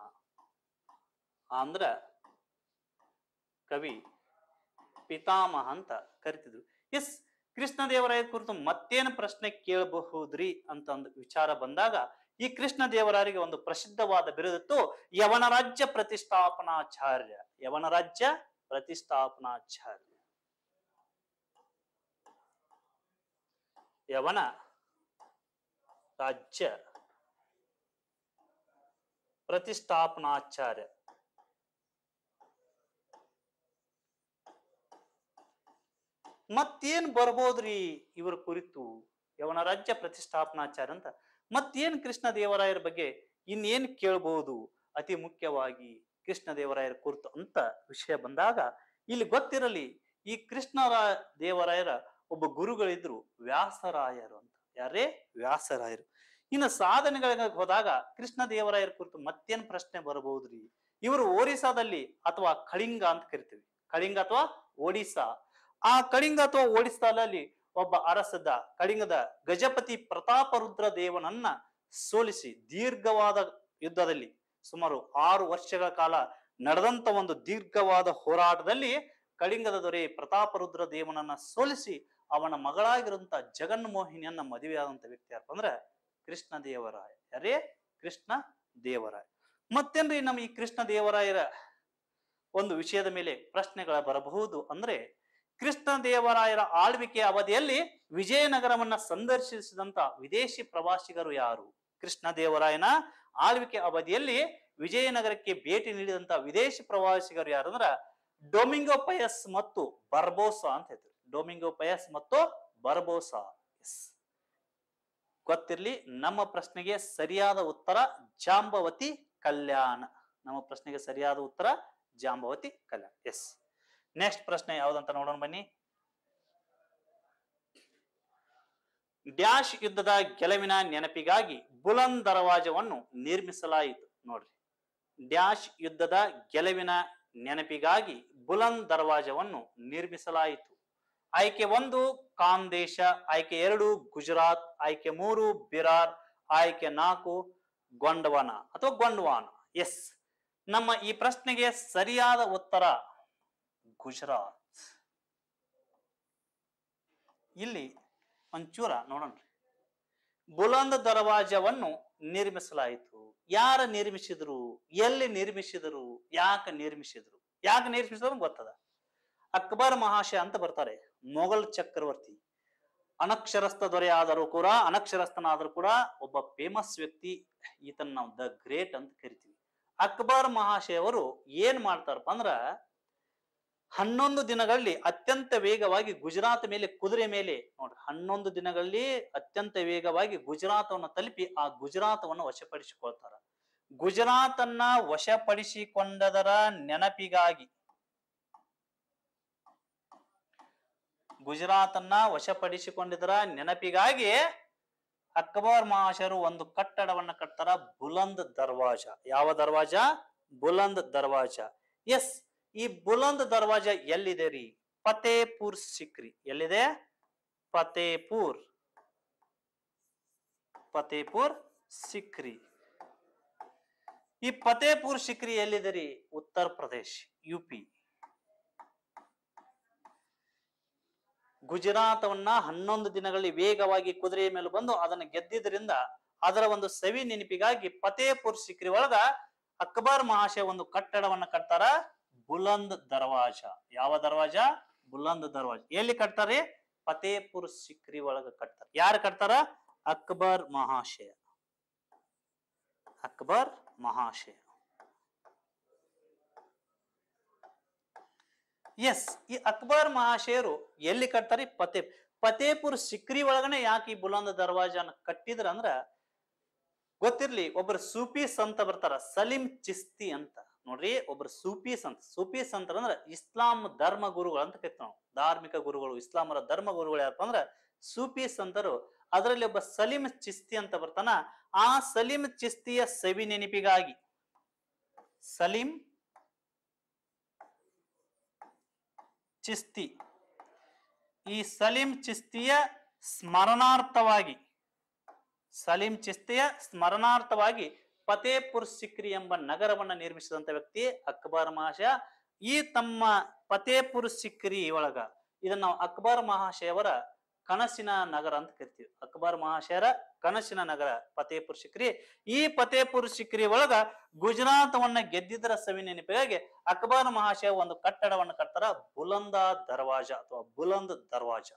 ಆಂಧ್ರ ಕವಿ ಪಿತಾಮಹ ಅಂತ ಕರಿತಿದ್ರು ಎಸ್ ಕೃಷ್ಣದೇವರಾಯ ಕುರಿತು ಮತ್ತೇನು ಪ್ರಶ್ನೆ ಕೇಳಬಹುದ್ರಿ ಒಂದು ವಿಚಾರ ಬಂದಾಗ ಈ ಕೃಷ್ಣದೇವರಾಯರಿಗೆ ಒಂದು ಪ್ರಸಿದ್ಧವಾದ ಬಿರುದಿತ್ತು ಯವನರಾಜ್ಯ ರಾಜ್ಯ ಪ್ರತಿಷ್ಠಾಪನಾಚಾರ್ಯ ಯವನ ರಾಜ್ಯ ಪ್ರತಿಷ್ಠಾಪನಾಚಾರ್ಯ ಯವನ ರಾಜ್ಯ ಪ್ರತಿಷ್ಠಾಪನಾಚಾರ್ಯ ಮತ್ತೇನ್ ಬರ್ಬೋದ್ರಿ ಇವರ ಕುರಿತು ಯವನ ರಾಜ್ಯ ಪ್ರತಿಷ್ಠಾಪನಾಚಾರ್ಯ ಅಂತ ಮತ್ತೇನ್ ಕೃಷ್ಣ ದೇವರಾಯರ ಬಗ್ಗೆ ಇನ್ನೇನ್ ಕೇಳ್ಬೋದು ಅತಿ ಮುಖ್ಯವಾಗಿ ಕೃಷ್ಣ ದೇವರಾಯರ ಕುರಿತು ಅಂತ ವಿಷಯ ಬಂದಾಗ ಇಲ್ಲಿ ಗೊತ್ತಿರಲಿ ಈ ಕೃಷ್ಣರ ದೇವರಾಯರ ಒಬ್ಬ ಗುರುಗಳಿದ್ರು ವ್ಯಾಸರಾಯರು ಅಂತ ಯಾರೇ ವ್ಯಾಸರಾಯರು ಇನ್ನು ಸಾಧನೆಗಳಿಗೆ ಹೋದಾಗ ಕೃಷ್ಣ ದೇವರಾಯರ ಕುರಿತು ಮತ್ತೇನ್ ಪ್ರಶ್ನೆ ಬರಬಹುದ್ರಿ ಇವರು ಒರಿಸ್ಸಾದಲ್ಲಿ ಅಥವಾ ಕಳಿಂಗ ಅಂತ ಕರಿತೀವಿ ಕಳಿಂಗ ಅಥವಾ ಒಡಿಸ್ಸಾ ಆ ಕಳಿಂಗ ಅಥವಾ ಒಡಿಸ್ಸಾದಲ್ಲಿ ಒಬ್ಬ ಅರಸದ ಕಳಿಂಗದ ಗಜಪತಿ ಪ್ರತಾಪರುದ್ರ ದೇವನನ್ನ ಸೋಲಿಸಿ ದೀರ್ಘವಾದ ಯುದ್ಧದಲ್ಲಿ ಸುಮಾರು ಆರು ವರ್ಷಗಳ ಕಾಲ ನಡೆದಂತ ಒಂದು ದೀರ್ಘವಾದ ಹೋರಾಟದಲ್ಲಿ ಕಳಿಂಗದ ದೊರೆ ಪ್ರತಾಪರುದ್ರ ದೇವನನ್ನ ಸೋಲಿಸಿ ಅವನ ಮಗಳಾಗಿರುವಂತ ಜಗನ್ಮೋಹಿನಿಯನ್ನ ಮದುವೆಯಾದಂತ ವ್ಯಕ್ತಿ ಯಾರಪ್ಪ ಅಂದ್ರೆ ಕೃಷ್ಣ ದೇವರಾಯ ಯಾರೇ ಕೃಷ್ಣ ದೇವರಾಯ ಮತ್ತೇನ್ರಿ ನಮ್ಮ ಈ ಕೃಷ್ಣ ದೇವರಾಯರ ಒಂದು ವಿಷಯದ ಮೇಲೆ ಪ್ರಶ್ನೆಗಳ ಬರಬಹುದು ಅಂದ್ರೆ ಕೃಷ್ಣ ದೇವರಾಯರ ಆಳ್ವಿಕೆಯ ಅವಧಿಯಲ್ಲಿ ವಿಜಯನಗರವನ್ನ ಸಂದರ್ಶಿಸಿದಂತ ವಿದೇಶಿ ಪ್ರವಾಸಿಗರು ಯಾರು ಕೃಷ್ಣ ದೇವರಾಯನ ಆಳ್ವಿಕೆ ಅವಧಿಯಲ್ಲಿ ವಿಜಯನಗರಕ್ಕೆ ಭೇಟಿ ನೀಡಿದಂತ ವಿದೇಶಿ ಪ್ರವಾಸಿಗರು ಯಾರು ಅಂದ್ರ ಪಯಸ್ ಮತ್ತು ಬರ್ಬೋಸಾ ಅಂತ ಹೇಳ್ತಾರೆ ಡೊಮಿಂಗೋ ಪಯಸ್ ಮತ್ತು ಬರ್ಬೋಸಾ ಎಸ್ ಗೊತ್ತಿರ್ಲಿ ನಮ್ಮ ಪ್ರಶ್ನೆಗೆ ಸರಿಯಾದ ಉತ್ತರ ಜಾಂಬವತಿ ಕಲ್ಯಾಣ ನಮ್ಮ ಪ್ರಶ್ನೆಗೆ ಸರಿಯಾದ ಉತ್ತರ ಜಾಂಬವತಿ ಕಲ್ಯಾಣ ಎಸ್ ನೆಕ್ಸ್ಟ್ ಪ್ರಶ್ನೆ ಯಾವ್ದಂತ ನೋಡೋಣ ಬನ್ನಿ ಡ್ಯಾಶ್ ಯುದ್ಧದ ಗೆಲುವಿನ ನೆನಪಿಗಾಗಿ ಬುಲಂದ್ ದರವಾಜವನ್ನು ನಿರ್ಮಿಸಲಾಯಿತು ನೋಡ್ರಿ ಡ್ಯಾಶ್ ಯುದ್ಧದ ಗೆಲುವಿನ ನೆನಪಿಗಾಗಿ ಬುಲಂದ್ ದರವಾಜವನ್ನು ನಿರ್ಮಿಸಲಾಯಿತು ಆಯ್ಕೆ ಒಂದು ಕಾಂದೇಶ ಆಯ್ಕೆ ಎರಡು ಗುಜರಾತ್ ಆಯ್ಕೆ ಮೂರು ಬಿರಾರ್ ಆಯ್ಕೆ ನಾಲ್ಕು ಗೊಂಡವನ ಅಥವಾ ಗೊಂಡವಾನ ಎಸ್ ನಮ್ಮ ಈ ಪ್ರಶ್ನೆಗೆ ಸರಿಯಾದ ಉತ್ತರ ಗುಜರಾತ್ ಇಲ್ಲಿ ಒಂಚೂರ ನೋಡೋಣ ಬುಲಂದ ದರವಾಜವನ್ನು ನಿರ್ಮಿಸಲಾಯಿತು ಯಾರ ನಿರ್ಮಿಸಿದ್ರು ಎಲ್ಲಿ ನಿರ್ಮಿಸಿದರು ಯಾಕೆ ನಿರ್ಮಿಸಿದ್ರು ಯಾಕೆ ನಿರ್ಮಿಸಿದ್ರು ಗೊತ್ತದ ಅಕ್ಬರ್ ಮಹಾಶಯ ಅಂತ ಬರ್ತಾರೆ ಮೊಘಲ್ ಚಕ್ರವರ್ತಿ ಅನಕ್ಷರಸ್ಥ ದೊರೆ ಆದರೂ ಕೂಡ ಅನಕ್ಷರಸ್ಥನಾದರೂ ಕೂಡ ಒಬ್ಬ ಫೇಮಸ್ ವ್ಯಕ್ತಿ ಈತನ ನಾವು ದ ಗ್ರೇಟ್ ಅಂತ ಕರಿತೀವಿ ಅಕ್ಬರ್ ಮಹಾಶಯವರು ಏನ್ ಮಾಡ್ತಾರಪ್ಪ ಅಂದ್ರ ಹನ್ನೊಂದು ದಿನಗಳಲ್ಲಿ ಅತ್ಯಂತ ವೇಗವಾಗಿ ಗುಜರಾತ್ ಮೇಲೆ ಕುದುರೆ ಮೇಲೆ ನೋಡ್ರಿ ಹನ್ನೊಂದು ದಿನಗಳಲ್ಲಿ ಅತ್ಯಂತ ವೇಗವಾಗಿ ಗುಜರಾತವನ್ನು ತಲುಪಿ ಆ ಗುಜರಾತವನ್ನು ವಶಪಡಿಸಿಕೊಳ್ತಾರ ಗುಜರಾತನ್ನ ವಶಪಡಿಸಿಕೊಂಡದರ ನೆನಪಿಗಾಗಿ ಗುಜರಾತನ್ನ ವಶಪಡಿಸಿಕೊಂಡಿದ್ದರ ನೆನಪಿಗಾಗಿ ಅಕ್ಬರ್ ಮಹಾಶರು ಒಂದು ಕಟ್ಟಡವನ್ನ ಕಟ್ತಾರ ಬುಲಂದ್ ದರ್ವಾಜ ಯಾವ ದರ್ವಾಜ ಬುಲಂದ್ ದರ್ವಾಜ ಎಸ್ ಈ ಬುಲಂದ್ ದರ್ವಾಜ ಎಲ್ಲಿದೆ ರೀ ಫತೇಪುರ್ ಸಿಕ್ರಿ ಎಲ್ಲಿದೆ ಫತೇಪುರ್ ಫತೇಪುರ್ ಸಿಕ್ರಿ ಈ ಫತೇಪುರ್ ಸಿಕ್ರಿ ಎಲ್ಲಿದೆ ರೀ ಉತ್ತರ ಪ್ರದೇಶ ಯುಪಿ ಗುಜರಾತವನ್ನ ಹನ್ನೊಂದು ದಿನಗಳಲ್ಲಿ ವೇಗವಾಗಿ ಕುದುರೆಯ ಮೇಲೆ ಬಂದು ಅದನ್ನು ಗೆದ್ದಿದ್ರಿಂದ ಅದರ ಒಂದು ಸವಿ ನೆನಪಿಗಾಗಿ ಫತೇಪುರ್ ಸಿಕ್ರಿ ಒಳಗ ಅಕ್ಬರ್ ಮಹಾಶಯ ಒಂದು ಕಟ್ಟಡವನ್ನ ಕಟ್ತಾರ ಬುಲಂದ್ ದರ್ವಾಜ ಯಾವ ದರ್ವಾಜ ಬುಲಂದ್ ದರ್ವಾಜ ಎಲ್ಲಿ ಕಟ್ತಾರೆ ಫತೇಪುರ್ ಸಿಕ್ರಿ ಒಳಗ ಕಟ್ತಾರ ಯಾರು ಕಟ್ತಾರ ಅಕ್ಬರ್ ಮಹಾಶಯ ಅಕ್ಬರ್ ಮಹಾಶಯ ಎಸ್ ಈ ಅಕ್ಬರ್ ಮಹಾಶಯರು ಎಲ್ಲಿ ಕಟ್ತಾರೆ ಪತೇ ಫತೇಪುರ್ ಸಿಕ್ರಿ ಒಳಗನೆ ಯಾಕೆ ಈ ಬುಲಂದ ದರ್ವಾಜಾನ ಕಟ್ಟಿದ್ರ ಅಂದ್ರ ಗೊತ್ತಿರ್ಲಿ ಒಬ್ಬರು ಸೂಫಿ ಸಂತ ಬರ್ತಾರ ಸಲೀಂ ಚಿಸ್ತಿ ಅಂತ ನೋಡ್ರಿ ಒಬ್ಬರು ಸೂಪಿ ಸಂತ ಸೂಪಿ ಸಂತ ಅಂದ್ರ ಇಸ್ಲಾಂ ಧರ್ಮ ಗುರುಗಳು ಅಂತ ಕರಿತೀವಿ ನಾವು ಧಾರ್ಮಿಕ ಗುರುಗಳು ಇಸ್ಲಾಮರ ಧರ್ಮ ಗುರುಗಳು ಯಾರಪ್ಪ ಅಂದ್ರ ಸೂಪಿ ಸಂತರು ಅದರಲ್ಲಿ ಒಬ್ಬ ಸಲೀಂ ಚಿಸ್ತಿ ಅಂತ ಬರ್ತಾನ ಆ ಸಲೀಂ ಚಿಸ್ತಿಯ ಸವಿ ನೆನಪಿಗಾಗಿ ಸಲೀಂ ಚಿಸ್ತಿ ಈ ಸಲೀಂ ಚಿಸ್ತಿಯ ಸ್ಮರಣಾರ್ಥವಾಗಿ ಸಲೀಂ ಚಿಸ್ತಿಯ ಸ್ಮರಣಾರ್ಥವಾಗಿ ಫತೇಪುರ್ ಸಿಕ್ರಿ ಎಂಬ ನಗರವನ್ನು ನಿರ್ಮಿಸಿದಂತ ವ್ಯಕ್ತಿ ಅಕ್ಬರ್ ಮಹಾಶಯ ಈ ತಮ್ಮ ಫತೇಪುರ್ ಸಿಕ್ರಿ ಒಳಗ ಇದನ್ನ ಅಕ್ಬರ್ ಮಹಾಶಯವರ ಕನಸಿನ ನಗರ ಅಂತ ಕರಿತೀವಿ ಅಕ್ಬರ್ ಮಹಾಶಯರ ಕನಸಿನ ನಗರ ಫತೇಪುರ್ ಸಿಕ್ರಿ ಈ ಫತೇಪುರ್ ಸಿಕ್ರಿ ಒಳಗ ಗುಜರಾತ್ವನ್ನ ಗೆದ್ದಿದ್ರ ಸವಿ ನೆನಪಿಗಾಗಿ ಅಕ್ಬರ್ ಮಹಾಶಯ ಒಂದು ಕಟ್ಟಡವನ್ನು ಕಟ್ತಾರ ಬುಲಂದ ದರ್ವಾಜ ಅಥವಾ ಬುಲಂದ್ ದರ್ವಾಜ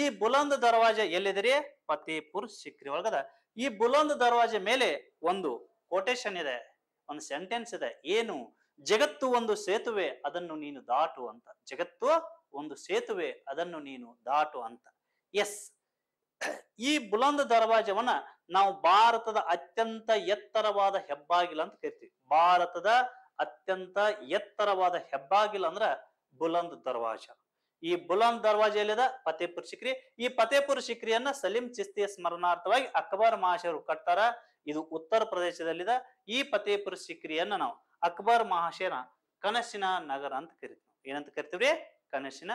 ಈ ಬುಲಂದ್ ದರ್ವಾಜ ಎಲ್ಲಿದ್ರಿ ಫತೇಪುರ್ ಸಿಕ್ರಿ ಒಳಗದ ಈ ಬುಲಂದ್ ದರ್ವಾಜ ಮೇಲೆ ಒಂದು ಕೊಟೇಶನ್ ಇದೆ ಒಂದು ಸೆಂಟೆನ್ಸ್ ಇದೆ ಏನು ಜಗತ್ತು ಒಂದು ಸೇತುವೆ ಅದನ್ನು ನೀನು ದಾಟು ಅಂತ ಜಗತ್ತು ಒಂದು ಸೇತುವೆ ಅದನ್ನು ನೀನು ದಾಟು ಅಂತ ಎಸ್ ಈ ಬುಲಂದ್ ದರ್ವಾಜವನ್ನ ನಾವು ಭಾರತದ ಅತ್ಯಂತ ಎತ್ತರವಾದ ಹೆಬ್ಬಾಗಿಲ ಅಂತ ಕರಿತೀವಿ ಭಾರತದ ಅತ್ಯಂತ ಎತ್ತರವಾದ ಹೆಬ್ಬಾಗಿಲ ಅಂದ್ರ ಬುಲಂದ್ ದರ್ವಾಜ ಈ ಬುಲಂದ್ ದರ್ವಾಜ ಎಲ್ಲಿದ ಫತೇಪುರ್ ಶಿಕ್ರಿ ಈ ಫತೇಪುರ್ ಶಿಕ್ರಿಯನ್ನ ಸಲೀಂ ಚಿಸ್ತಿಯ ಸ್ಮರಣಾರ್ಥವಾಗಿ ಅಕ್ಬರ್ ಮಹಾಶಯರು ಕಟ್ಟಾರ ಇದು ಉತ್ತರ ಪ್ರದೇಶದಲ್ಲಿದ ಈ ಫತೇಪುರ್ ಶಿಕ್ರಿಯನ್ನ ನಾವು ಅಕ್ಬರ್ ಮಹಾಶಯನ ಕನಸಿನ ನಗರ ಅಂತ ಕರಿತೀವಿ ಏನಂತ ಕರಿತೀವ್ರಿ ಕನಸಿನ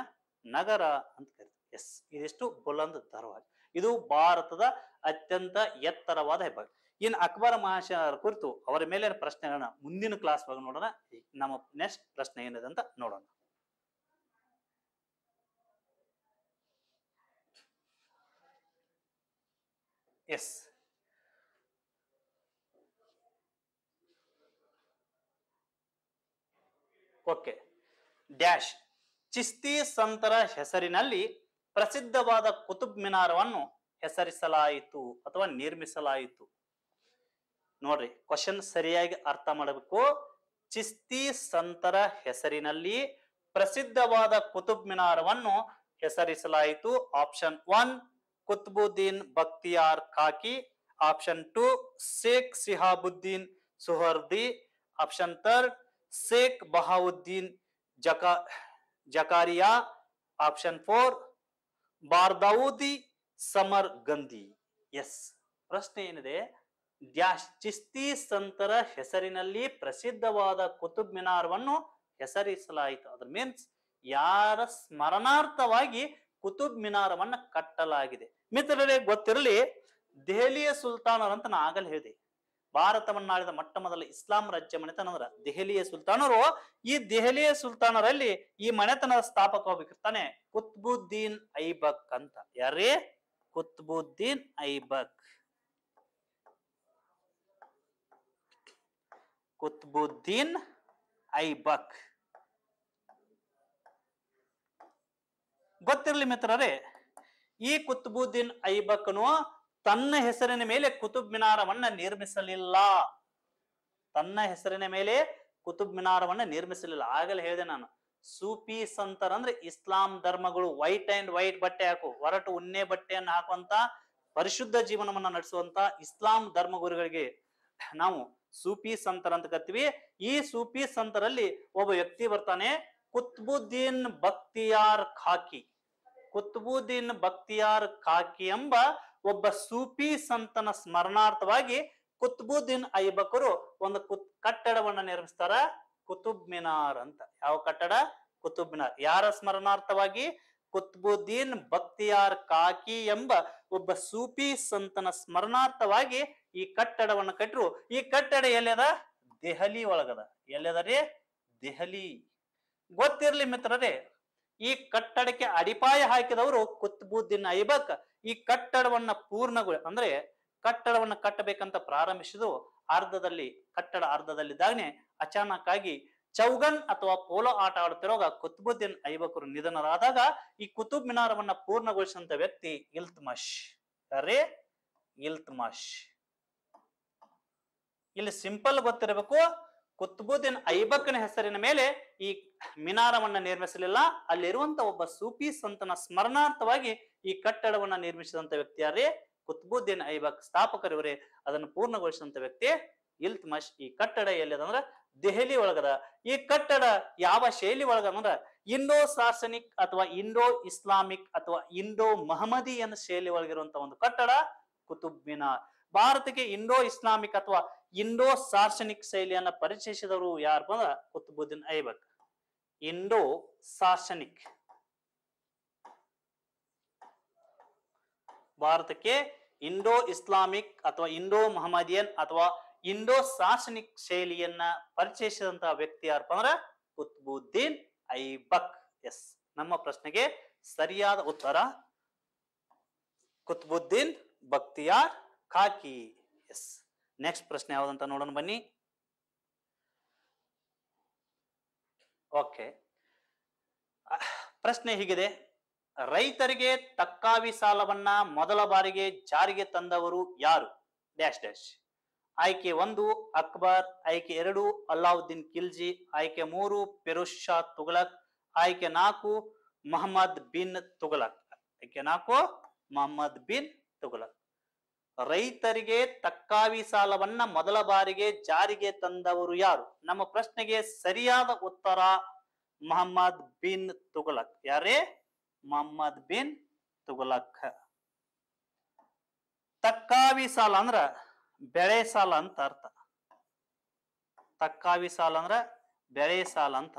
ನಗರ ಅಂತ ಕರಿತೀವಿ ಎಸ್ ಇದಿಷ್ಟು ಬುಲಂದ್ ಧಾರವಾಹಿ ಇದು ಭಾರತದ ಅತ್ಯಂತ ಎತ್ತರವಾದ ಹೆಬ್ಬಾವಿ ಇನ್ನು ಅಕ್ಬರ್ ಮಹಾಶಯರ ಕುರಿತು ಅವರ ಮೇಲೆ ಪ್ರಶ್ನೆಗಳನ್ನ ಮುಂದಿನ ಕ್ಲಾಸ್ ಒಳಗೆ ನೋಡೋಣ ನಮ್ಮ ನೆಕ್ಸ್ಟ್ ಪ್ರಶ್ನೆ ಏನಿದೆ ಅಂತ ನೋಡೋಣ ಎಸ್ ಓಕೆ ಡ್ಯಾಶ್ ಚಿಸ್ತಿ ಸಂತರ ಹೆಸರಿನಲ್ಲಿ ಪ್ರಸಿದ್ಧವಾದ ಕುತುಬ್ ಮಿನಾರವನ್ನು ಹೆಸರಿಸಲಾಯಿತು ಅಥವಾ ನಿರ್ಮಿಸಲಾಯಿತು ನೋಡ್ರಿ ಕ್ವಶನ್ ಸರಿಯಾಗಿ ಅರ್ಥ ಮಾಡಬೇಕು ಚಿಸ್ತಿ ಸಂತರ ಹೆಸರಿನಲ್ಲಿ ಪ್ರಸಿದ್ಧವಾದ ಕುತುಬ್ ಮಿನಾರವನ್ನು ಹೆಸರಿಸಲಾಯಿತು option one Qutbuddin Bakhtiyar Kaki option two Sheikh Shihabuddin Suhrawardi option third Sheikh Bahauddin Zaka Zakariya option four ಬಾರ್ದೌದಿ ಸಮರ್ ಗಂಧಿ ಎಸ್ ಪ್ರಶ್ನೆ ಏನಿದೆ ಡ್ಯಾಶ್ ಚಿಸ್ತಿ ಸಂತರ ಹೆಸರಿನಲ್ಲಿ ಪ್ರಸಿದ್ಧವಾದ ಕುತುಬ್ ಮಿನಾರ್ವನ್ನು ಹೆಸರಿಸಲಾಯಿತು ಅದ್ರ ಮೀನ್ಸ್ ಯಾರ ಸ್ಮರಣಾರ್ಥವಾಗಿ ಕುತುಬ್ ಮಿನಾರವನ್ನು ಕಟ್ಟಲಾಗಿದೆ ಮಿತ್ರರೇ ಗೊತ್ತಿರಲಿ ದೆಹಲಿಯ ಸುಲ್ತಾನರ್ ಅಂತ ನಾ ಆಗಲೇ ಹೇಳಿದೆ ಭಾರತವನ್ನಾಳಿದ ಮೊಟ್ಟ ಮೊದಲ ಇಸ್ಲಾಂ ರಾಜ್ಯ ಮನೆತನ ಅಂದ್ರ ದೆಹಲಿಯ ಸುಲ್ತಾನರು ಈ ದೆಹಲಿಯ ಸುಲ್ತಾನರಲ್ಲಿ ಈ ಮನೆತನದ ಸ್ಥಾಪಕ ಹೋಗ್ಬೇಕಿರ್ತಾನೆ ಕುತ್ಬುದ್ದೀನ್ ಐಬಕ್ ಅಂತ ಯಾರ್ರಿ ಕುತ್ಬುದ್ದೀನ್ ಐಬಕ್ ಕುತ್ಬುದ್ದೀನ್ ಐಬಕ್ ಗೊತ್ತಿರ್ಲಿ ಮಿತ್ರರೇ ಈ ಕುತ್ಬುದ್ದೀನ್ ಐಬಕ್ನು ತನ್ನ ಹೆಸರಿನ ಮೇಲೆ ಕುತುಬ್ ಮಿನಾರವನ್ನ ನಿರ್ಮಿಸಲಿಲ್ಲ ತನ್ನ ಹೆಸರಿನ ಮೇಲೆ ಕುತುಬ್ ಮಿನಾರವನ್ನ ನಿರ್ಮಿಸಲಿಲ್ಲ ಆಗಲೇ ಹೇಳಿದೆ ನಾನು ಸೂಫಿ ಸಂತರ ಅಂದ್ರೆ ಇಸ್ಲಾಂ ಧರ್ಮಗಳು ವೈಟ್ ಅಂಡ್ ವೈಟ್ ಬಟ್ಟೆ ಹಾಕು ಹೊರಟು ಉನ್ನೆ ಬಟ್ಟೆಯನ್ನು ಹಾಕುವಂತ ಪರಿಶುದ್ಧ ಜೀವನವನ್ನ ನಡೆಸುವಂತ ಇಸ್ಲಾಂ ಧರ್ಮ ಗುರುಗಳಿಗೆ ನಾವು ಸೂಪಿ ಸಂತರ ಅಂತ ಕರ್ತೀವಿ ಈ ಸೂಪಿ ಸಂತರಲ್ಲಿ ಒಬ್ಬ ವ್ಯಕ್ತಿ ಬರ್ತಾನೆ ಕುತ್ಬುದ್ದೀನ್ ಬಕ್ತಿಯಾರ್ ಖಾಕಿ ಕುತ್ಬುದ್ದೀನ್ ಬಕ್ತಿಯಾರ್ ಖಾಕಿ ಎಂಬ ಒಬ್ಬ ಸೂಫಿ ಸಂತನ ಸ್ಮರಣಾರ್ಥವಾಗಿ ಕುತ್ಬುದ್ದೀನ್ ಐಬಕರು ಒಂದು ಕುತ್ ಕಟ್ಟಡವನ್ನ ನಿರ್ಮಿಸ್ತಾರ ಕುತುಬ್ ಮಿನಾರ್ ಅಂತ ಯಾವ ಕಟ್ಟಡ ಕುತುಬ್ ಮಿನಾರ್ ಯಾರ ಸ್ಮರಣಾರ್ಥವಾಗಿ ಕುತ್ಬುದ್ದೀನ್ ಬಕ್ತಿಯಾರ್ ಕಾಕಿ ಎಂಬ ಒಬ್ಬ ಸೂಫಿ ಸಂತನ ಸ್ಮರಣಾರ್ಥವಾಗಿ ಈ ಕಟ್ಟಡವನ್ನು ಕಟ್ಟರು ಈ ಕಟ್ಟಡ ಎಲ್ಲದ ದೆಹಲಿ ಒಳಗದ ಎಲ್ಲಿದ ದೆಹಲಿ ಗೊತ್ತಿರ್ಲಿ ಮಿತ್ರರೇ ಈ ಕಟ್ಟಡಕ್ಕೆ ಅಡಿಪಾಯ ಹಾಕಿದವರು ಕುತ್ಬುದ್ದೀನ್ ಐಬಕ್ ಈ ಕಟ್ಟಡವನ್ನ ಪೂರ್ಣಗೊಳ ಅಂದ್ರೆ ಕಟ್ಟಡವನ್ನ ಕಟ್ಟಬೇಕಂತ ಪ್ರಾರಂಭಿಸಿದು ಅರ್ಧದಲ್ಲಿ ಕಟ್ಟಡ ಅರ್ಧದಲ್ಲಿದ್ದಾಗನೆ ಅಚಾನಕ್ ಆಗಿ ಚೌಗನ್ ಅಥವಾ ಪೋಲೋ ಆಟ ಆಡುತ್ತಿರುವಾಗ ಕುತ್ಬುದ್ದೀನ್ ಐಬಕರು ನಿಧನರಾದಾಗ ಈ ಕುತುಬ್ ಮಿನಾರವನ್ನ ಪೂರ್ಣಗೊಳಿಸಿದಂತ ವ್ಯಕ್ತಿ ಇಲ್ತಮಶ್ ಯಾರೇ ಇಲ್ತಮಶ್ ಇಲ್ಲಿ ಸಿಂಪಲ್ ಗೊತ್ತಿರಬೇಕು ಕುತ್ಬುದ್ದೀನ್ ಐಬಕ್ನ ಹೆಸರಿನ ಮೇಲೆ ಈ ಮಿನಾರವನ್ನ ನಿರ್ಮಿಸಲಿಲ್ಲ ಅಲ್ಲಿರುವಂತ ಒಬ್ಬ ಸೂಫಿ ಸಂತನ ಸ್ಮರಣಾರ್ಥವಾಗಿ ಈ ಕಟ್ಟಡವನ್ನ ನಿರ್ಮಿಸಿದಂತ ವ್ಯಕ್ತಿ ಯಾರೇ ಕುತ್ಬುದ್ದೀನ್ ಐಬಕ್ ಸ್ಥಾಪಕರಿವರೇ ಅದನ್ನು ಪೂರ್ಣಗೊಳಿಸಿದಂತ ವ್ಯಕ್ತಿ ಇಲ್ತ್ ಮಶ್ ಈ ಕಟ್ಟಡ ಎಲ್ಲಿದಂದ್ರ ದೆಹಲಿ ಒಳಗದ ಈ ಕಟ್ಟಡ ಯಾವ ಶೈಲಿ ಅಂದ್ರ ಇಂಡೋ ಸಾರ್ಸನಿಕ್ ಅಥವಾ ಇಂಡೋ ಇಸ್ಲಾಮಿಕ್ ಅಥವಾ ಇಂಡೋ ಮಹಮದಿ ಶೈಲಿ ಒಳಗಿರುವಂತ ಒಂದು ಕಟ್ಟಡ ಕುತುಬ್ ಮಿನಾರ್ ಭಾರತಕ್ಕೆ ಇಂಡೋ ಇಸ್ಲಾಮಿಕ್ ಅಥವಾ ಇಂಡೋ ಸಾರ್ಶನಿಕ್ ಶೈಲಿಯನ್ನ ಪರಿಚಯಿಸಿದವರು ಯಾರು ಅಂದ್ರೆ ಕುತುಬುದ್ದೀನ್ ಐಬಕ್ ಇಂಡೋ ಸಾರ್ಶನಿಕ್ ಭಾರತಕ್ಕೆ ಇಂಡೋ ಇಸ್ಲಾಮಿಕ್ ಅಥವಾ ಇಂಡೋ ಮಹಮ್ಮದಿಯನ್ ಅಥವಾ ಇಂಡೋ ಸಾರ್ಶನಿಕ್ ಶೈಲಿಯನ್ನ ಪರಿಚಯಿಸಿದಂತಹ ವ್ಯಕ್ತಿ ಯಾರಪ್ಪ ಅಂದ್ರ ಕುತ್ಬುದ್ದೀನ್ ಐಬಕ್ ಎಸ್ ನಮ್ಮ ಪ್ರಶ್ನೆಗೆ ಸರಿಯಾದ ಉತ್ತರ ಕುತ್ಬುದ್ದೀನ್ ಬಕ್ತಿಯಾರ್ ಕಾಕಿ ಎಸ್ ನೆಕ್ಸ್ಟ್ ಪ್ರಶ್ನೆ ಯಾವ್ದಂತ ನೋಡೋಣ ಬನ್ನಿ ಓಕೆ ಪ್ರಶ್ನೆ ಹೀಗಿದೆ ರೈತರಿಗೆ ತಕ್ಕಾವಿ ಸಾಲವನ್ನ ಮೊದಲ ಬಾರಿಗೆ ಜಾರಿಗೆ ತಂದವರು ಯಾರು ಡ್ಯಾಶ್ ಡ್ಯಾಶ್ ಆಯ್ಕೆ ಒಂದು ಅಕ್ಬರ್ ಆಯ್ಕೆ ಎರಡು ಅಲ್ಲಾವುದ್ದೀನ್ ಖಿಲ್ಜಿ ಆಯ್ಕೆ ಮೂರು ಫಿರೋಜ್ ಶಾ ತುಗಲಕ್ ಆಯ್ಕೆ ನಾಲ್ಕು ಮೊಹಮ್ಮದ್ ಬಿನ್ ತುಗಲಕ್ ಆಯ್ಕೆ ನಾಲ್ಕು ಮೊಹಮ್ಮದ್ ಬಿನ್ ತುಘಲಕ್ ರೈತರಿಗೆ ತಕ್ಕಾವಿ ಸಾಲವನ್ನ ಮೊದಲ ಬಾರಿಗೆ ಜಾರಿಗೆ ತಂದವರು ಯಾರು ನಮ್ಮ ಪ್ರಶ್ನೆಗೆ ಸರಿಯಾದ ಉತ್ತರ ಮೊಹಮ್ಮದ್ ಬಿನ್ ತುಗಲಕ್ ಯಾರೇ ಮೊಹಮ್ಮದ್ ಬಿನ್ ತುಗಲಕ್ ತಕ್ಕಾವಿ ಸಾಲ ಅಂದ್ರ ಬೆಳೆ ಸಾಲ ಅಂತ ಅರ್ಥ ತಕ್ಕಾವಿ ಸಾಲ ಅಂದ್ರ ಬೆಳೆ ಸಾಲ ಅಂತ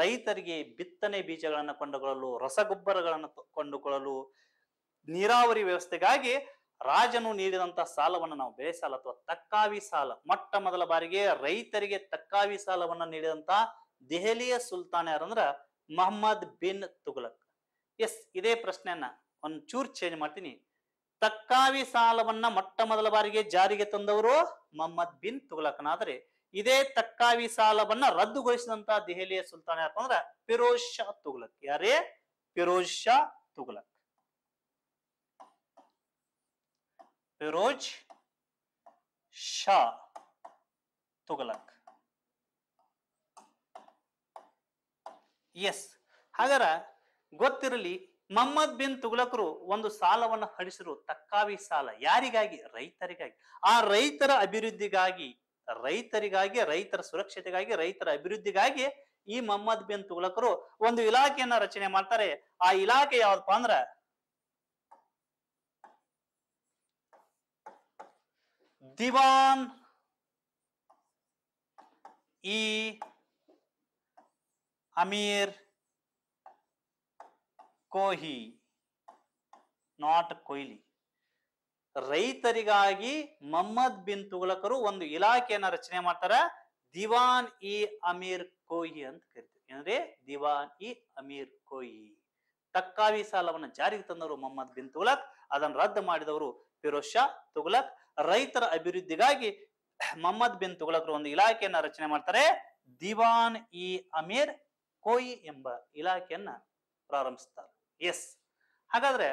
ರೈತರಿಗೆ ಬಿತ್ತನೆ ಬೀಜಗಳನ್ನು ಕೊಂಡುಕೊಳ್ಳಲು ರಸಗೊಬ್ಬರಗಳನ್ನು ಕೊಂಡುಕೊಳ್ಳಲು ನೀರಾವರಿ ವ್ಯವಸ್ಥೆಗಾಗಿ ರಾಜನು ನೀಡಿದಂತ ಸಾಲವನ್ನು ನಾವು ಬೆಳೆ ಸಾಲ ಅಥವಾ ತಕ್ಕಾವಿ ಸಾಲ ಮೊಟ್ಟ ಮೊದಲ ಬಾರಿಗೆ ರೈತರಿಗೆ ತಕ್ಕಾವಿ ಸಾಲವನ್ನು ನೀಡಿದಂತ ದೆಹಲಿಯ ಸುಲ್ತಾನ ಯಾರಂದ್ರ ಮೊಹಮ್ಮದ್ ಬಿನ್ ತುಗಲಕ್ ಎಸ್ ಇದೇ ಪ್ರಶ್ನೆಯನ್ನ ಒಂದ್ ಚೂರ್ ಚೇಂಜ್ ಮಾಡ್ತೀನಿ ತಕ್ಕಾವಿ ಸಾಲವನ್ನ ಮೊಟ್ಟ ಮೊದಲ ಬಾರಿಗೆ ಜಾರಿಗೆ ತಂದವರು ಮೊಹಮ್ಮದ್ ಬಿನ್ ತುಗಲಕ್ನಾದ್ರೆ ಇದೇ ತಕ್ಕಾವಿ ಸಾಲವನ್ನ ರದ್ದುಗೊಳಿಸಿದಂತ ದೆಹಲಿಯ ಸುಲ್ತಾನ ಅಂದ್ರೆ ಫಿರೋಜ್ ಶಾ ತುಗಲಕ್ ಯಾರೇ Firoz Shah Tughlaq Firoj Shah Tughlaq. Yes ಹಾಗಾರ ಗೊತ್ತಿರಲಿ ಮಹಮ್ಮದ್ ಬಿನ್ ತುಗ್ಲಕರು ಒಂದು ಸಾಲವನ್ನು ಹಡಿಸಿರು ತಕ್ಕಾವಿ ಸಾಲ ಯಾರಿಗಾಗಿ ರೈತರಿಗಾಗಿ ಆ ರೈತರ ಅಭಿವೃದ್ಧಿಗಾಗಿ ರೈತರಿಗಾಗಿ ರೈತರ ಸುರಕ್ಷತೆಗಾಗಿ ರೈತರ ಅಭಿವೃದ್ಧಿಗಾಗಿ ಈ ಮಹಮ್ಮದ್ ಬಿನ್ ತುಗ್ಲಕರು ಒಂದು ಇಲಾಖೆಯನ್ನ ರಚನೆ ಮಾಡ್ತಾರೆ ಆ ಇಲಾಖೆ ಯಾವ್ದಪ್ಪ ಅಂದ್ರೆ ದಿವಾನ್ ಇ ಅಮೀರ್ ಕೋಹಿ ನಾಟ್ ಕೊಯ್ಲಿ ರೈತರಿಗಾಗಿ ಮಹಮ್ಮದ್ ಬಿನ್ ತುಗಲಕರು ಒಂದು ಇಲಾಖೆಯನ್ನ ರಚನೆ ಮಾಡ್ತಾರ ದಿವಾನ್ ಇ ಅಮೀರ್ ಕೋಹಿ ಅಂತ ಕರಿತಾರೆ ಏನಂದ್ರೆ ದಿವಾನ್ ಇ ಅಮೀರ್ ಕೋಹಿ ತಕ್ಕಾವಿ ಸಾಲವನ್ನು ಜಾರಿಗೆ ತಂದವರು ಮೊಹಮ್ಮದ್ ಬಿನ್ ತುಗಲಕ್ ಅದನ್ನು ರದ್ದು ಮಾಡಿದವರು ಫಿರೋಜ್ ಶಾ ರೈತರ ಅಭಿವೃದ್ಧಿಗಾಗಿ ಮೊಹಮ್ಮದ್ ಬಿನ್ ತುಗ್ಲಕ್ರು ಒಂದು ಇಲಾಖೆಯನ್ನ ರಚನೆ ಮಾಡ್ತಾರೆ ದಿವಾನ್ ಇ ಅಮೀರ್ ಕೋಯಿ ಎಂಬ ಇಲಾಖೆಯನ್ನ ಪ್ರಾರಂಭಿಸ್ತಾರೆ ಎಸ್ ಹಾಗಾದ್ರೆ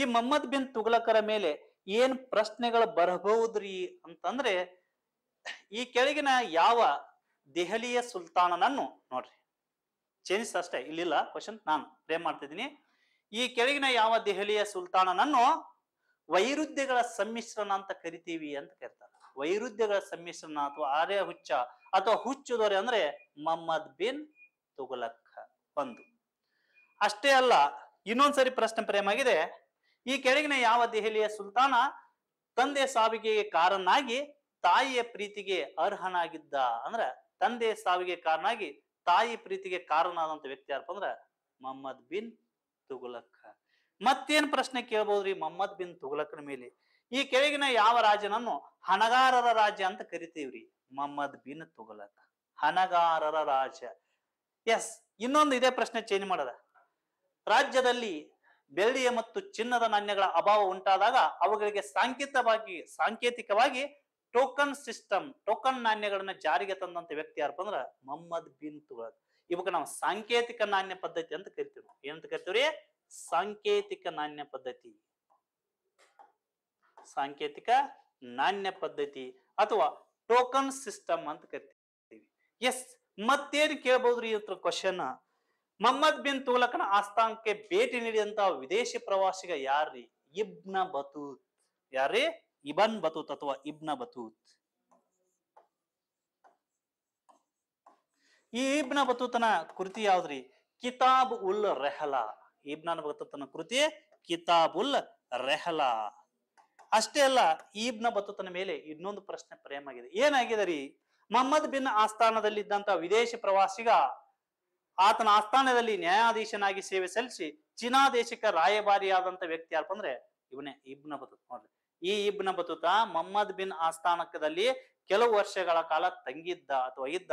ಈ ಮೊಹಮ್ಮದ್ ಬಿನ್ ತುಗ್ಲಕರ ಮೇಲೆ ಏನ್ ಪ್ರಶ್ನೆಗಳು ಬರಬಹುದ್ರಿ ಅಂತಂದ್ರೆ ಈ ಕೆಳಗಿನ ಯಾವ ದೆಹಲಿಯ ಸುಲ್ತಾನನನ್ನು ನೋಡ್ರಿ ಚೇಂಜಸ್ ಅಷ್ಟೇ ಇಲ್ಲಿಲ್ಲ ಕ್ವಶನ್ ನಾನು ಪ್ರೇಮ್ ಮಾಡ್ತಿದ್ದೀನಿ ಈ ಕೆಳಗಿನ ಯಾವ ದೆಹಲಿಯ ಸುಲ್ತಾನನನ್ನು ವೈರುಧ್ಯಗಳ ಸಮ್ಮಿಶ್ರಣ ಅಂತ ಕರಿತೀವಿ ಅಂತ ಕರೀತಾರೆ ವೈರುಧ್ಯಗಳ ಸಮ್ಮಿಶ್ರಣ ಅಥವಾ ಆರ್ಯ ಹುಚ್ಚ ಅಥವಾ ದೊರೆ ಅಂದ್ರೆ ಮಹಮ್ಮದ್ ಬಿನ್ ತುಗುಲಕ್ ಒಂದು ಅಷ್ಟೇ ಅಲ್ಲ ಇನ್ನೊಂದ್ಸರಿ ಪ್ರಶ್ನೆ ಆಗಿದೆ ಈ ಕೆಳಗಿನ ಯಾವ ದೆಹಲಿಯ ಸುಲ್ತಾನ ತಂದೆ ಸಾವಿಗೆ ಕಾರನಾಗಿ ತಾಯಿಯ ಪ್ರೀತಿಗೆ ಅರ್ಹನಾಗಿದ್ದ ಅಂದ್ರೆ ತಂದೆ ಸಾವಿಗೆ ಕಾರನಾಗಿ ತಾಯಿ ಪ್ರೀತಿಗೆ ಕಾರಣನಾದಂತ ವ್ಯಕ್ತಿ ಯಾರಪ್ಪ ಅಂದ್ರ ಮೊಹಮ್ಮದ್ ಬಿನ್ ತುಗುಲಕ್ಕ ಮತ್ತೇನ್ ಪ್ರಶ್ನೆ ಕೇಳ್ಬೋದ್ರಿ ಮೊಹಮ್ಮದ್ ಬಿನ್ ತುಗಲಕ್ನ ಮೇಲೆ ಈ ಕೆಳಗಿನ ಯಾವ ರಾಜನನ್ನು ಹಣಗಾರರ ರಾಜ ಅಂತ ಕರಿತೀವ್ರಿ ಮೊಹಮ್ಮದ್ ಬಿನ್ ತುಗಲಕ್ ಹಣಗಾರರ ರಾಜ ಎಸ್ ಇನ್ನೊಂದು ಇದೇ ಪ್ರಶ್ನೆ ಚೇಂಜ್ ಮಾಡದ ರಾಜ್ಯದಲ್ಲಿ ಬೆಳ್ಳಿಯ ಮತ್ತು ಚಿನ್ನದ ನಾಣ್ಯಗಳ ಅಭಾವ ಉಂಟಾದಾಗ ಅವುಗಳಿಗೆ ಸಾಂಕೇತವಾಗಿ ಸಾಂಕೇತಿಕವಾಗಿ ಟೋಕನ್ ಸಿಸ್ಟಮ್ ಟೋಕನ್ ನಾಣ್ಯಗಳನ್ನ ಜಾರಿಗೆ ತಂದಂತ ವ್ಯಕ್ತಿ ಯಾರಪ್ಪ ಅಂದ್ರ ಮೊಹಮ್ಮದ್ ಬಿನ್ ತುಗಲಕ್ ಇವಾಗ ನಾವು ಸಾಂಕೇತಿಕ ನಾಣ್ಯ ಪದ್ಧತಿ ಅಂತ ಕರಿತೀವಿ ನಾವು ಏನಂತ ಕರಿತೀವ್ರಿ ಸಾಂಕೇತಿಕ ನಾಣ್ಯ ಪದ್ಧತಿ ಸಾಂಕೇತಿಕ ನಾಣ್ಯ ಪದ್ಧತಿ ಅಥವಾ ಟೋಕನ್ ಸಿಸ್ಟಮ್ ಅಂತ ಕರಿತೀವಿ ಎಸ್ ಮತ್ತೇನು ಕೇಳ್ಬಹುದ್ರಿ ಇವತ್ತ ಕ್ವಶನ್ ಮೊಹಮ್ಮದ್ ಬಿನ್ ತುಲಕನ ಆಸ್ಥಾನಕ್ಕೆ ಭೇಟಿ ನೀಡಿದಂತ ವಿದೇಶಿ ಪ್ರವಾಸಿಗ ಯಾರ್ರಿ ಇಬ್ನ ಬತೂತ್ ಯಾರ್ರಿ ಇಬನ್ ಬತೂತ್ ಅಥವಾ ಇಬ್ನ ಬತೂತ್ ಈ ಇಬ್ನ ಬತೂತನ ಕೃತಿ ಯಾವ್ದ್ರಿ ಕಿತಾಬ್ ಉಲ್ ರೆಹಲಾ ಇಬ್ನ ಬತೂತನ ಕೃತಿ ಕಿತಾಬ್ ಉಲ್ ರೆಹಲಾ ಅಷ್ಟೇ ಅಲ್ಲ ಈಬ್ನ ಬತೂತನ ಮೇಲೆ ಇನ್ನೊಂದು ಪ್ರಶ್ನೆ ಪ್ರೇಮ ಆಗಿದೆ ಏನಾಗಿದೆ ರೀ ಮೊಹಮ್ಮದ್ ಬಿನ್ ಆಸ್ಥಾನದಲ್ಲಿದ್ದಂತ ವಿದೇಶಿ ಪ್ರವಾಸಿಗ ಆತನ ಆಸ್ಥಾನದಲ್ಲಿ ನ್ಯಾಯಾಧೀಶನಾಗಿ ಸೇವೆ ಸಲ್ಲಿಸಿ ಚೀನಾ ದೇಶಕ್ಕೆ ರಾಯಭಾರಿಯಾದಂತ ವ್ಯಕ್ತಿ ಯಾರಪ್ಪ ಅಂದ್ರೆ ಇವನೇ ಇಬ್ನ ಬತೂತ್ ನೋಡ್ರಿ ಈ ಇಬ್ನ ಬತೂತ ಮೊಹಮ್ಮದ್ ಬಿನ್ ಆಸ್ಥಾನಕದಲ್ಲಿ ಕೆಲವು ವರ್ಷಗಳ ಕಾಲ ತಂಗಿದ್ದ ಅಥವಾ ಇದ್ದ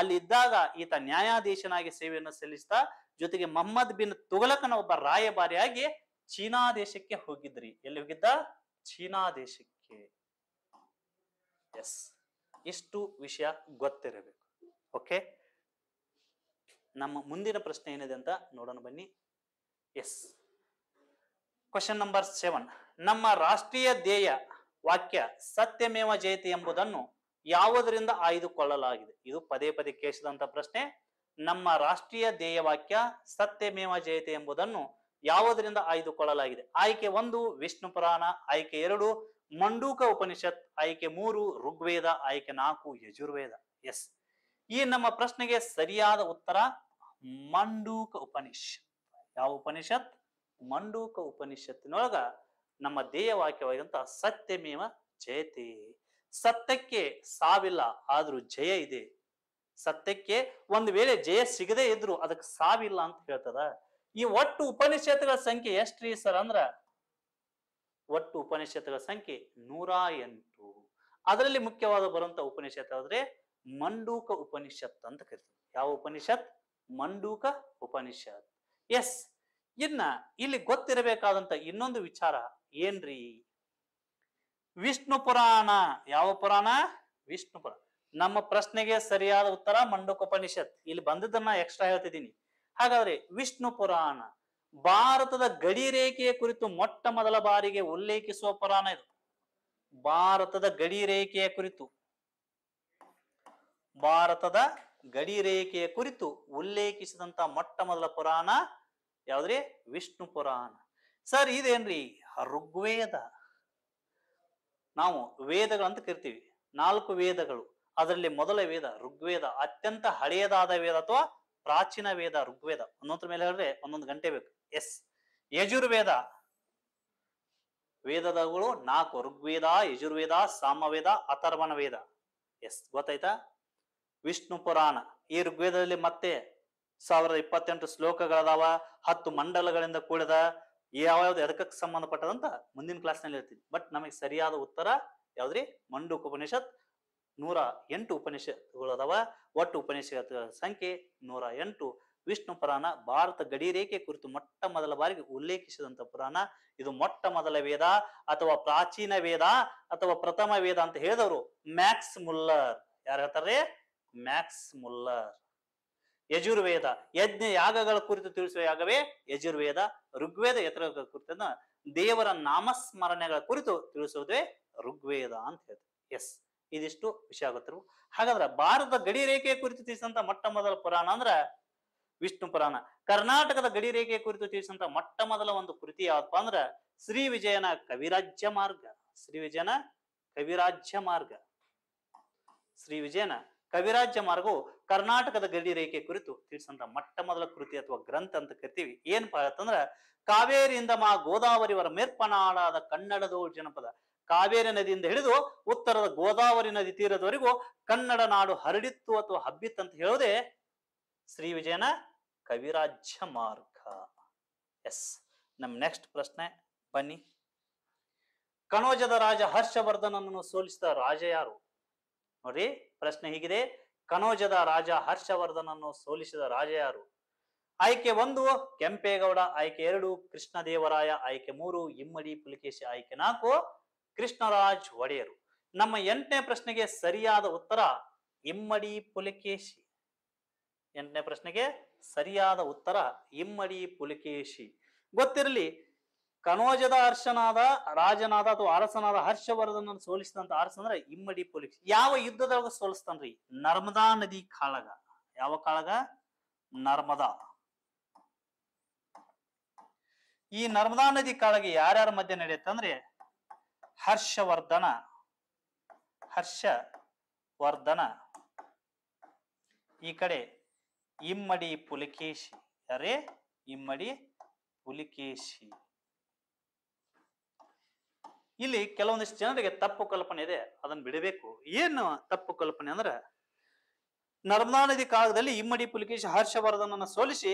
ಅಲ್ಲಿದ್ದಾಗ ಈತ ನ್ಯಾಯಾಧೀಶನಾಗಿ ಸೇವೆಯನ್ನು ಸಲ್ಲಿಸ್ತಾ ಜೊತೆಗೆ ಮೊಹಮ್ಮದ್ ಬಿನ್ ತುಗಲಕನ ಒಬ್ಬ ರಾಯಭಾರಿಯಾಗಿ ಚೀನಾ ದೇಶಕ್ಕೆ ಹೋಗಿದ್ರಿ ಎಲ್ಲಿ ಹೋಗಿದ್ದ ಚೀನಾ ದೇಶಕ್ಕೆ ಎಸ್ ಇಷ್ಟು ವಿಷಯ ಗೊತ್ತಿರಬೇಕು ಓಕೆ ನಮ್ಮ ಮುಂದಿನ ಪ್ರಶ್ನೆ ಏನಿದೆ ಅಂತ ನೋಡೋಣ ಬನ್ನಿ ಎಸ್ ಕ್ವಶನ್ ನಂಬರ್ ಸೆವೆನ್ ನಮ್ಮ ರಾಷ್ಟ್ರೀಯ ಧ್ಯೇಯ ವಾಕ್ಯ ಸತ್ಯಮೇವ ಜಯತಿ ಎಂಬುದನ್ನು ಯಾವುದರಿಂದ ಆಯ್ದುಕೊಳ್ಳಲಾಗಿದೆ ಇದು ಪದೇ ಪದೇ ಕೇಳಿಸಿದಂತ ಪ್ರಶ್ನೆ ನಮ್ಮ ರಾಷ್ಟ್ರೀಯ ಧ್ಯೇಯವಾಕ್ಯ ಸತ್ಯಮೇವ ಜಯತೆ ಎಂಬುದನ್ನು ಯಾವುದರಿಂದ ಆಯ್ದುಕೊಳ್ಳಲಾಗಿದೆ ಆಯ್ಕೆ ಒಂದು ವಿಷ್ಣು ಪುರಾಣ ಆಯ್ಕೆ ಎರಡು ಮಂಡೂಕ ಉಪನಿಷತ್ ಆಯ್ಕೆ ಮೂರು ಋಗ್ವೇದ ಆಯ್ಕೆ ನಾಲ್ಕು ಯಜುರ್ವೇದ ಎಸ್ ಈ ನಮ್ಮ ಪ್ರಶ್ನೆಗೆ ಸರಿಯಾದ ಉತ್ತರ ಮಂಡೂಕ ಉಪನಿಷತ್ ಯಾವ ಉಪನಿಷತ್ ಮಂಡೂಕ ಉಪನಿಷತ್ತಿನೊಳಗ ನಮ್ಮ ಧ್ಯೇಯವಾಕ್ಯವಾಗಿರುವಂತಹ ಸತ್ಯಮೇವ ಜಯತೆ ಸತ್ಯಕ್ಕೆ ಸಾವಿಲ್ಲ ಆದ್ರೂ ಜಯ ಇದೆ ಸತ್ಯಕ್ಕೆ ಒಂದ್ ವೇಳೆ ಜಯ ಸಿಗದೇ ಇದ್ರು ಅದಕ್ಕೆ ಸಾವಿಲ್ಲ ಅಂತ ಹೇಳ್ತದ ಈ ಒಟ್ಟು ಉಪನಿಷತ್ಗಳ ಸಂಖ್ಯೆ ಎಷ್ಟ್ರಿ ಸರ್ ಅಂದ್ರ ಒಟ್ಟು ಉಪನಿಷತ್ಗಳ ಸಂಖ್ಯೆ ನೂರ ಎಂಟು ಅದರಲ್ಲಿ ಮುಖ್ಯವಾದ ಬರುವಂತ ಉಪನಿಷತ್ ಆದ್ರೆ ಮಂಡೂಕ ಉಪನಿಷತ್ ಅಂತ ಕರಿತೀವಿ ಯಾವ ಉಪನಿಷತ್ ಮಂಡೂಕ ಉಪನಿಷತ್ ಎಸ್ ಇನ್ನ ಇಲ್ಲಿ ಗೊತ್ತಿರಬೇಕಾದಂತ ಇನ್ನೊಂದು ವಿಚಾರ ಏನ್ರಿ ವಿಷ್ಣು ಪುರಾಣ ಯಾವ ಪುರಾಣ ವಿಷ್ಣು ಪುರಾಣ ನಮ್ಮ ಪ್ರಶ್ನೆಗೆ ಸರಿಯಾದ ಉತ್ತರ ಮಂಡಕೋಪನಿಷತ್ ಇಲ್ಲಿ ಬಂದದನ್ನ ಎಕ್ಸ್ಟ್ರಾ ಹೇಳ್ತಿದ್ದೀನಿ ಹಾಗಾದ್ರೆ ವಿಷ್ಣು ಪುರಾಣ ಭಾರತದ ಗಡಿ ರೇಖೆಯ ಕುರಿತು ಮೊಟ್ಟ ಮೊದಲ ಬಾರಿಗೆ ಉಲ್ಲೇಖಿಸುವ ಪುರಾಣ ಇದು ಭಾರತದ ಗಡಿ ರೇಖೆಯ ಕುರಿತು ಭಾರತದ ಗಡಿ ರೇಖೆಯ ಕುರಿತು ಉಲ್ಲೇಖಿಸಿದಂತ ಮೊಟ್ಟ ಮೊದಲ ಪುರಾಣ ಯಾವ್ದ್ರಿ ವಿಷ್ಣು ಪುರಾಣ ಸರ್ ಇದೇನ್ರಿ ಋಗ್ವೇದ ನಾವು ವೇದಗಳಂತ ಕರಿತೀವಿ ನಾಲ್ಕು ವೇದಗಳು ಅದರಲ್ಲಿ ಮೊದಲ ವೇದ ಋಗ್ವೇದ ಅತ್ಯಂತ ಹಳೆಯದಾದ ವೇದ ಅಥವಾ ಪ್ರಾಚೀನ ವೇದ ಋಗ್ವೇದ ಒಂದೊಂದ್ರ ಮೇಲೆ ಹೇಳಿದ್ರೆ ಒಂದೊಂದು ಗಂಟೆ ಬೇಕು ಎಸ್ ಯಜುರ್ವೇದ ವೇದದಗಳು ನಾಲ್ಕು ಋಗ್ವೇದ ಯಜುರ್ವೇದ ಸಾಮವೇದ ಅಥರ್ವನ ವೇದ ಎಸ್ ಗೊತ್ತಾಯ್ತಾ ವಿಷ್ಣು ಪುರಾಣ ಈ ಋಗ್ವೇದದಲ್ಲಿ ಮತ್ತೆ ಸಾವಿರದ ಇಪ್ಪತ್ತೆಂಟು ಶ್ಲೋಕಗಳದಾವ ಹತ್ತು ಮಂಡಲಗಳಿಂದ ಕೂಡಿದ ಯಾವ ಯಾವ್ಯಾವ್ದು ಎದಕ್ಕೆ ಸಂಬಂಧಪಟ್ಟದಂತ ಮುಂದಿನ ಕ್ಲಾಸ್ನಲ್ಲಿ ಹೇಳ್ತೀನಿ ಬಟ್ ನಮಗೆ ಸರಿಯಾದ ಉತ್ತರ ಯಾವ್ದ್ರಿ ಮಂಡು ಉಪನಿಷತ್ ನೂರ ಎಂಟು ಉಪನಿಷತ್ಗಳು ಅದಾವ ಒಟ್ಟು ಉಪನಿಷತ್ಗಳ ಸಂಖ್ಯೆ ನೂರ ಎಂಟು ವಿಷ್ಣು ಪುರಾಣ ಭಾರತ ಗಡಿ ರೇಖೆ ಕುರಿತು ಮೊಟ್ಟ ಮೊದಲ ಬಾರಿಗೆ ಉಲ್ಲೇಖಿಸಿದಂತ ಪುರಾಣ ಇದು ಮೊಟ್ಟ ಮೊದಲ ವೇದ ಅಥವಾ ಪ್ರಾಚೀನ ವೇದ ಅಥವಾ ಪ್ರಥಮ ವೇದ ಅಂತ ಹೇಳಿದವರು ಮ್ಯಾಕ್ಸ್ ಮುಲ್ಲರ್ ಯಾರು ಹೇಳ್ತಾರ್ರಿ ಮ್ಯಾಕ್ಸ್ ಮುಲ್ಲರ್ ಯಜುರ್ವೇದ ಯಜ್ಞ ಯಾಗಗಳ ಕುರಿತು ತಿಳಿಸುವ ಯಾಗವೇ ಯಜುರ್ವೇದ ಋಗ್ವೇದ ಯತ್ರ ಕುರಿತನ್ನ ದೇವರ ನಾಮಸ್ಮರಣೆಗಳ ಕುರಿತು ತಿಳಿಸುವುದೇ ಋಗ್ವೇದ ಅಂತ ಹೇಳ್ತಾರೆ ಎಸ್ ಇದಿಷ್ಟು ವಿಷಯ ಆಗುತ್ತಿರುವ ಹಾಗಾದ್ರೆ ಭಾರತದ ಗಡಿ ರೇಖೆಯ ಕುರಿತು ತಿಳಿಸಿದಂತ ಮೊಟ್ಟ ಮೊದಲ ಪುರಾಣ ಅಂದ್ರೆ ವಿಷ್ಣು ಪುರಾಣ ಕರ್ನಾಟಕದ ಗಡಿ ರೇಖೆಯ ಕುರಿತು ತಿಳಿಸಿದಂತ ಮೊಟ್ಟ ಮೊದಲ ಒಂದು ಕೃತಿ ಯಾವಪ್ಪ ಅಂದ್ರೆ ಶ್ರೀ ವಿಜಯನ ಕವಿರಾಜ್ಯ ಮಾರ್ಗ ಶ್ರೀ ವಿಜಯನ ಕವಿರಾಜ್ಯ ಮಾರ್ಗ ಶ್ರೀ ವಿಜಯನ ಕವಿರಾಜ್ಯ ಮಾರ್ಗವು ಕರ್ನಾಟಕದ ಗಡಿ ರೇಖೆ ಕುರಿತು ತಿಳಿಸಂತ ಮೊಟ್ಟ ಮೊದಲ ಕೃತಿ ಅಥವಾ ಗ್ರಂಥ ಅಂತ ಕರಿತೀವಿ ಏನಪ್ಪ ಅಂತಂದ್ರ ಕಾವೇರಿಯಿಂದ ಮಾ ಗೋದಾವರಿವರ ಮೇರ್ಪನಾಳಾದ ಕನ್ನಡದೋಳ್ ಜನಪದ ಕಾವೇರಿ ನದಿಯಿಂದ ಹಿಡಿದು ಉತ್ತರದ ಗೋದಾವರಿ ನದಿ ತೀರದವರೆಗೂ ಕನ್ನಡ ನಾಡು ಹರಡಿತ್ತು ಅಥವಾ ಹಬ್ಬಿತ್ತು ಅಂತ ಹೇಳೋದೇ ಶ್ರೀ ವಿಜಯನ ಕವಿರಾಜ್ಯ ಮಾರ್ಗ ಎಸ್ ನಮ್ ನೆಕ್ಸ್ಟ್ ಪ್ರಶ್ನೆ ಬನ್ನಿ ಕಣೋಜದ ರಾಜ ಹರ್ಷವರ್ಧನನ್ನು ಸೋಲಿಸಿದ ರಾಜ ಯಾರು ನೋಡ್ರಿ ಪ್ರಶ್ನೆ ಹೀಗಿದೆ ಕನೋಜದ ರಾಜ ಹರ್ಷವರ್ಧನನ್ನು ಸೋಲಿಸಿದ ರಾಜ ಯಾರು ಆಯ್ಕೆ ಒಂದು ಕೆಂಪೇಗೌಡ ಆಯ್ಕೆ ಎರಡು ಕೃಷ್ಣದೇವರಾಯ ಆಯ್ಕೆ ಮೂರು ಇಮ್ಮಡಿ ಪುಲಿಕೇಶಿ ಆಯ್ಕೆ ನಾಲ್ಕು ಕೃಷ್ಣರಾಜ್ ಒಡೆಯರು ನಮ್ಮ ಎಂಟನೇ ಪ್ರಶ್ನೆಗೆ ಸರಿಯಾದ ಉತ್ತರ ಇಮ್ಮಡಿ ಪುಲಿಕೇಶಿ ಎಂಟನೇ ಪ್ರಶ್ನೆಗೆ ಸರಿಯಾದ ಉತ್ತರ ಇಮ್ಮಡಿ ಪುಲಿಕೇಶಿ ಗೊತ್ತಿರಲಿ ಕನೋಜದ ಹರ್ಷನಾದ ರಾಜನಾದ ಅಥವಾ ಅರಸನಾದ ಹರ್ಷವರ್ಧನ ಸೋಲಿಸಿದಂತ ಅರಸ ಅಂದ್ರೆ ಇಮ್ಮಡಿ ಪೊಲೀಸ್ ಯಾವ ಯುದ್ಧದೊಳಗ ಸೋಲಿಸ್ತಾನ್ರಿ ನರ್ಮದಾ ನದಿ ಕಾಳಗ ಯಾವ ಕಾಳಗ ನರ್ಮದಾ ಈ ನರ್ಮದಾ ನದಿ ಕಾಳಗ ಯಾರ್ಯಾರ ಮಧ್ಯೆ ನಡೆಯುತ್ತೆ ಅಂದ್ರೆ ಹರ್ಷವರ್ಧನ ಹರ್ಷವರ್ಧನ ಈ ಕಡೆ ಇಮ್ಮಡಿ ಪುಲಿಕೇಶಿ ಯಾರೇ ಇಮ್ಮಡಿ ಪುಲಿಕೇಶಿ ಇಲ್ಲಿ ಕೆಲವೊಂದಿಷ್ಟು ಜನರಿಗೆ ತಪ್ಪು ಕಲ್ಪನೆ ಇದೆ ಅದನ್ನು ಬಿಡಬೇಕು ಏನು ತಪ್ಪು ಕಲ್ಪನೆ ಅಂದ್ರೆ ನರ್ಮದಾ ನದಿ ಕಾಲದಲ್ಲಿ ಇಮ್ಮಡಿ ಪುಲಿಕೇಶಿ ಹರ್ಷವರ್ಧನನ್ನ ಸೋಲಿಸಿ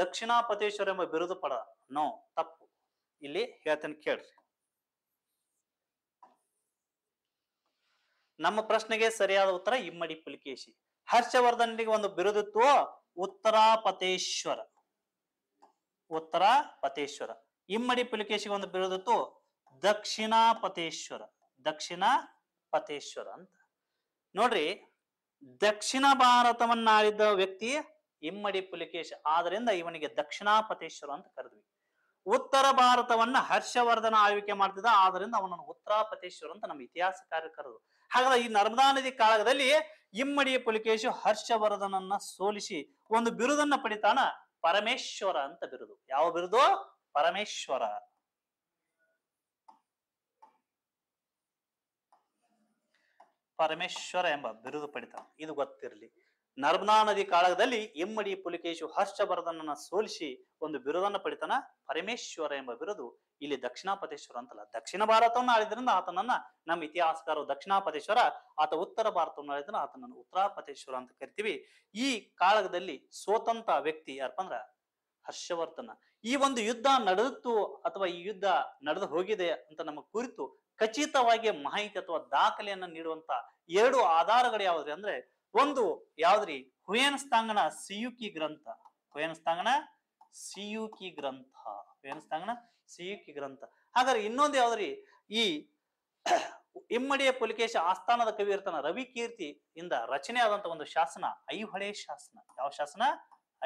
ದಕ್ಷಿಣಾಪತೇಶ್ವರ ಎಂಬ ಬಿರುದು ಪಡ ನೋ ತಪ್ಪು ಇಲ್ಲಿ ಹೇಳ್ತೇನೆ ಕೇಳ್ರಿ ನಮ್ಮ ಪ್ರಶ್ನೆಗೆ ಸರಿಯಾದ ಉತ್ತರ ಇಮ್ಮಡಿ ಪುಲಿಕೇಶಿ ಹರ್ಷವರ್ಧನಿಗೆ ಒಂದು ಬಿರುದಿತ್ತು ಉತ್ತರಾಪತೇಶ್ವರ ಪತೇಶ್ವರ ಇಮ್ಮಡಿ ಪುಲಿಕೇಶಿಗೆ ಒಂದು ಬಿರುದಿತ್ತು ದಕ್ಷಿಣಾಪತೇಶ್ವರ ದಕ್ಷಿಣ ಪತೇಶ್ವರ ಅಂತ ನೋಡ್ರಿ ದಕ್ಷಿಣ ಭಾರತವನ್ನಾಳಿದ್ದ ವ್ಯಕ್ತಿ ಇಮ್ಮಡಿ ಪುಲಿಕೇಶ ಆದ್ರಿಂದ ಇವನಿಗೆ ದಕ್ಷಿಣಾಪತೇಶ್ವರ ಅಂತ ಕರೆದ್ವಿ ಉತ್ತರ ಭಾರತವನ್ನ ಹರ್ಷವರ್ಧನ ಆಳ್ವಿಕೆ ಮಾಡ್ತಿದ್ದ ಆದ್ರಿಂದ ಅವನನ್ನು ಉತ್ತರಾಪತೇಶ್ವರ ಅಂತ ನಮ್ಮ ಇತಿಹಾಸಕಾರ ಕರೆದು ಹಾಗಾದ್ರೆ ಈ ನರ್ಮದಾ ನದಿ ಕಾಳಗದಲ್ಲಿ ಇಮ್ಮಡಿ ಪುಲಿಕೇಶು ಹರ್ಷವರ್ಧನನ್ನ ಸೋಲಿಸಿ ಒಂದು ಬಿರುದನ್ನ ಪಡಿತಾನ ಪರಮೇಶ್ವರ ಅಂತ ಬಿರುದು ಯಾವ ಬಿರುದು ಪರಮೇಶ್ವರ ಪರಮೇಶ್ವರ ಎಂಬ ಬಿರುದು ಪಡಿತ ಇದು ಗೊತ್ತಿರಲಿ ನರ್ಮದಾ ನದಿ ಕಾಳಗದಲ್ಲಿ ಇಮ್ಮಡಿ ಪುಲಿಕೇಶು ಹರ್ಷವರ್ಧನನ ಸೋಲಿಸಿ ಒಂದು ಬಿರುದನ್ನ ಪಡಿತನ ಪರಮೇಶ್ವರ ಎಂಬ ಬಿರುದು ಇಲ್ಲಿ ದಕ್ಷಿಣಾಪತೇಶ್ವರ ಅಂತಲ್ಲ ದಕ್ಷಿಣ ಭಾರತವನ್ನು ಆಳಿದ್ರಿಂದ ಆತನನ್ನ ನಮ್ಮ ಇತಿಹಾಸಕಾರರು ದಕ್ಷಿಣಾಪತೇಶ್ವರ ಆತ ಉತ್ತರ ಭಾರತವನ್ನು ಆಳಿದ್ರೆ ಆತನನ್ನು ಉತ್ತರಾಪತೇಶ್ವರ ಅಂತ ಕರಿತೀವಿ ಈ ಕಾಳಗದಲ್ಲಿ ಸ್ವತಂತ್ರ ವ್ಯಕ್ತಿ ಯಾರಪ್ಪ ಅಂದ್ರ ಹರ್ಷವರ್ಧನ ಈ ಒಂದು ಯುದ್ಧ ನಡೆದಿತ್ತು ಅಥವಾ ಈ ಯುದ್ಧ ನಡೆದು ಹೋಗಿದೆ ಅಂತ ನಮ್ಮ ಕುರಿತು ಖಚಿತವಾಗಿ ಮಾಹಿತಿ ಅಥವಾ ದಾಖಲೆಯನ್ನು ನೀಡುವಂತ ಎರಡು ಆಧಾರಗಳು ಯಾವ್ದ್ರಿ ಅಂದ್ರೆ ಒಂದು ಯಾವ್ದ್ರಿ ಹುಯೇನಸ್ತಾಂಗಣ ಸಿಯುಕಿ ಗ್ರಂಥ ಹುಯೇನಸ್ತಾಂಗಣ ಸಿಯುಕಿ ಗ್ರಂಥ ಹುಯನಸ್ತಾಂಗಣ ಸಿಯುಕಿ ಗ್ರಂಥ ಹಾಗಾದ್ರೆ ಇನ್ನೊಂದು ಯಾವ್ದ್ರಿ ಈ ಇಮ್ಮಡಿಯ ಪುಲಿಕೇಶ ಆಸ್ಥಾನದ ಕವಿ ಇರ್ತಾನ ರವಿ ಇಂದ ರಚನೆ ಆದಂತ ಒಂದು ಶಾಸನ ಐಹೊಳೆ ಶಾಸನ ಯಾವ ಶಾಸನ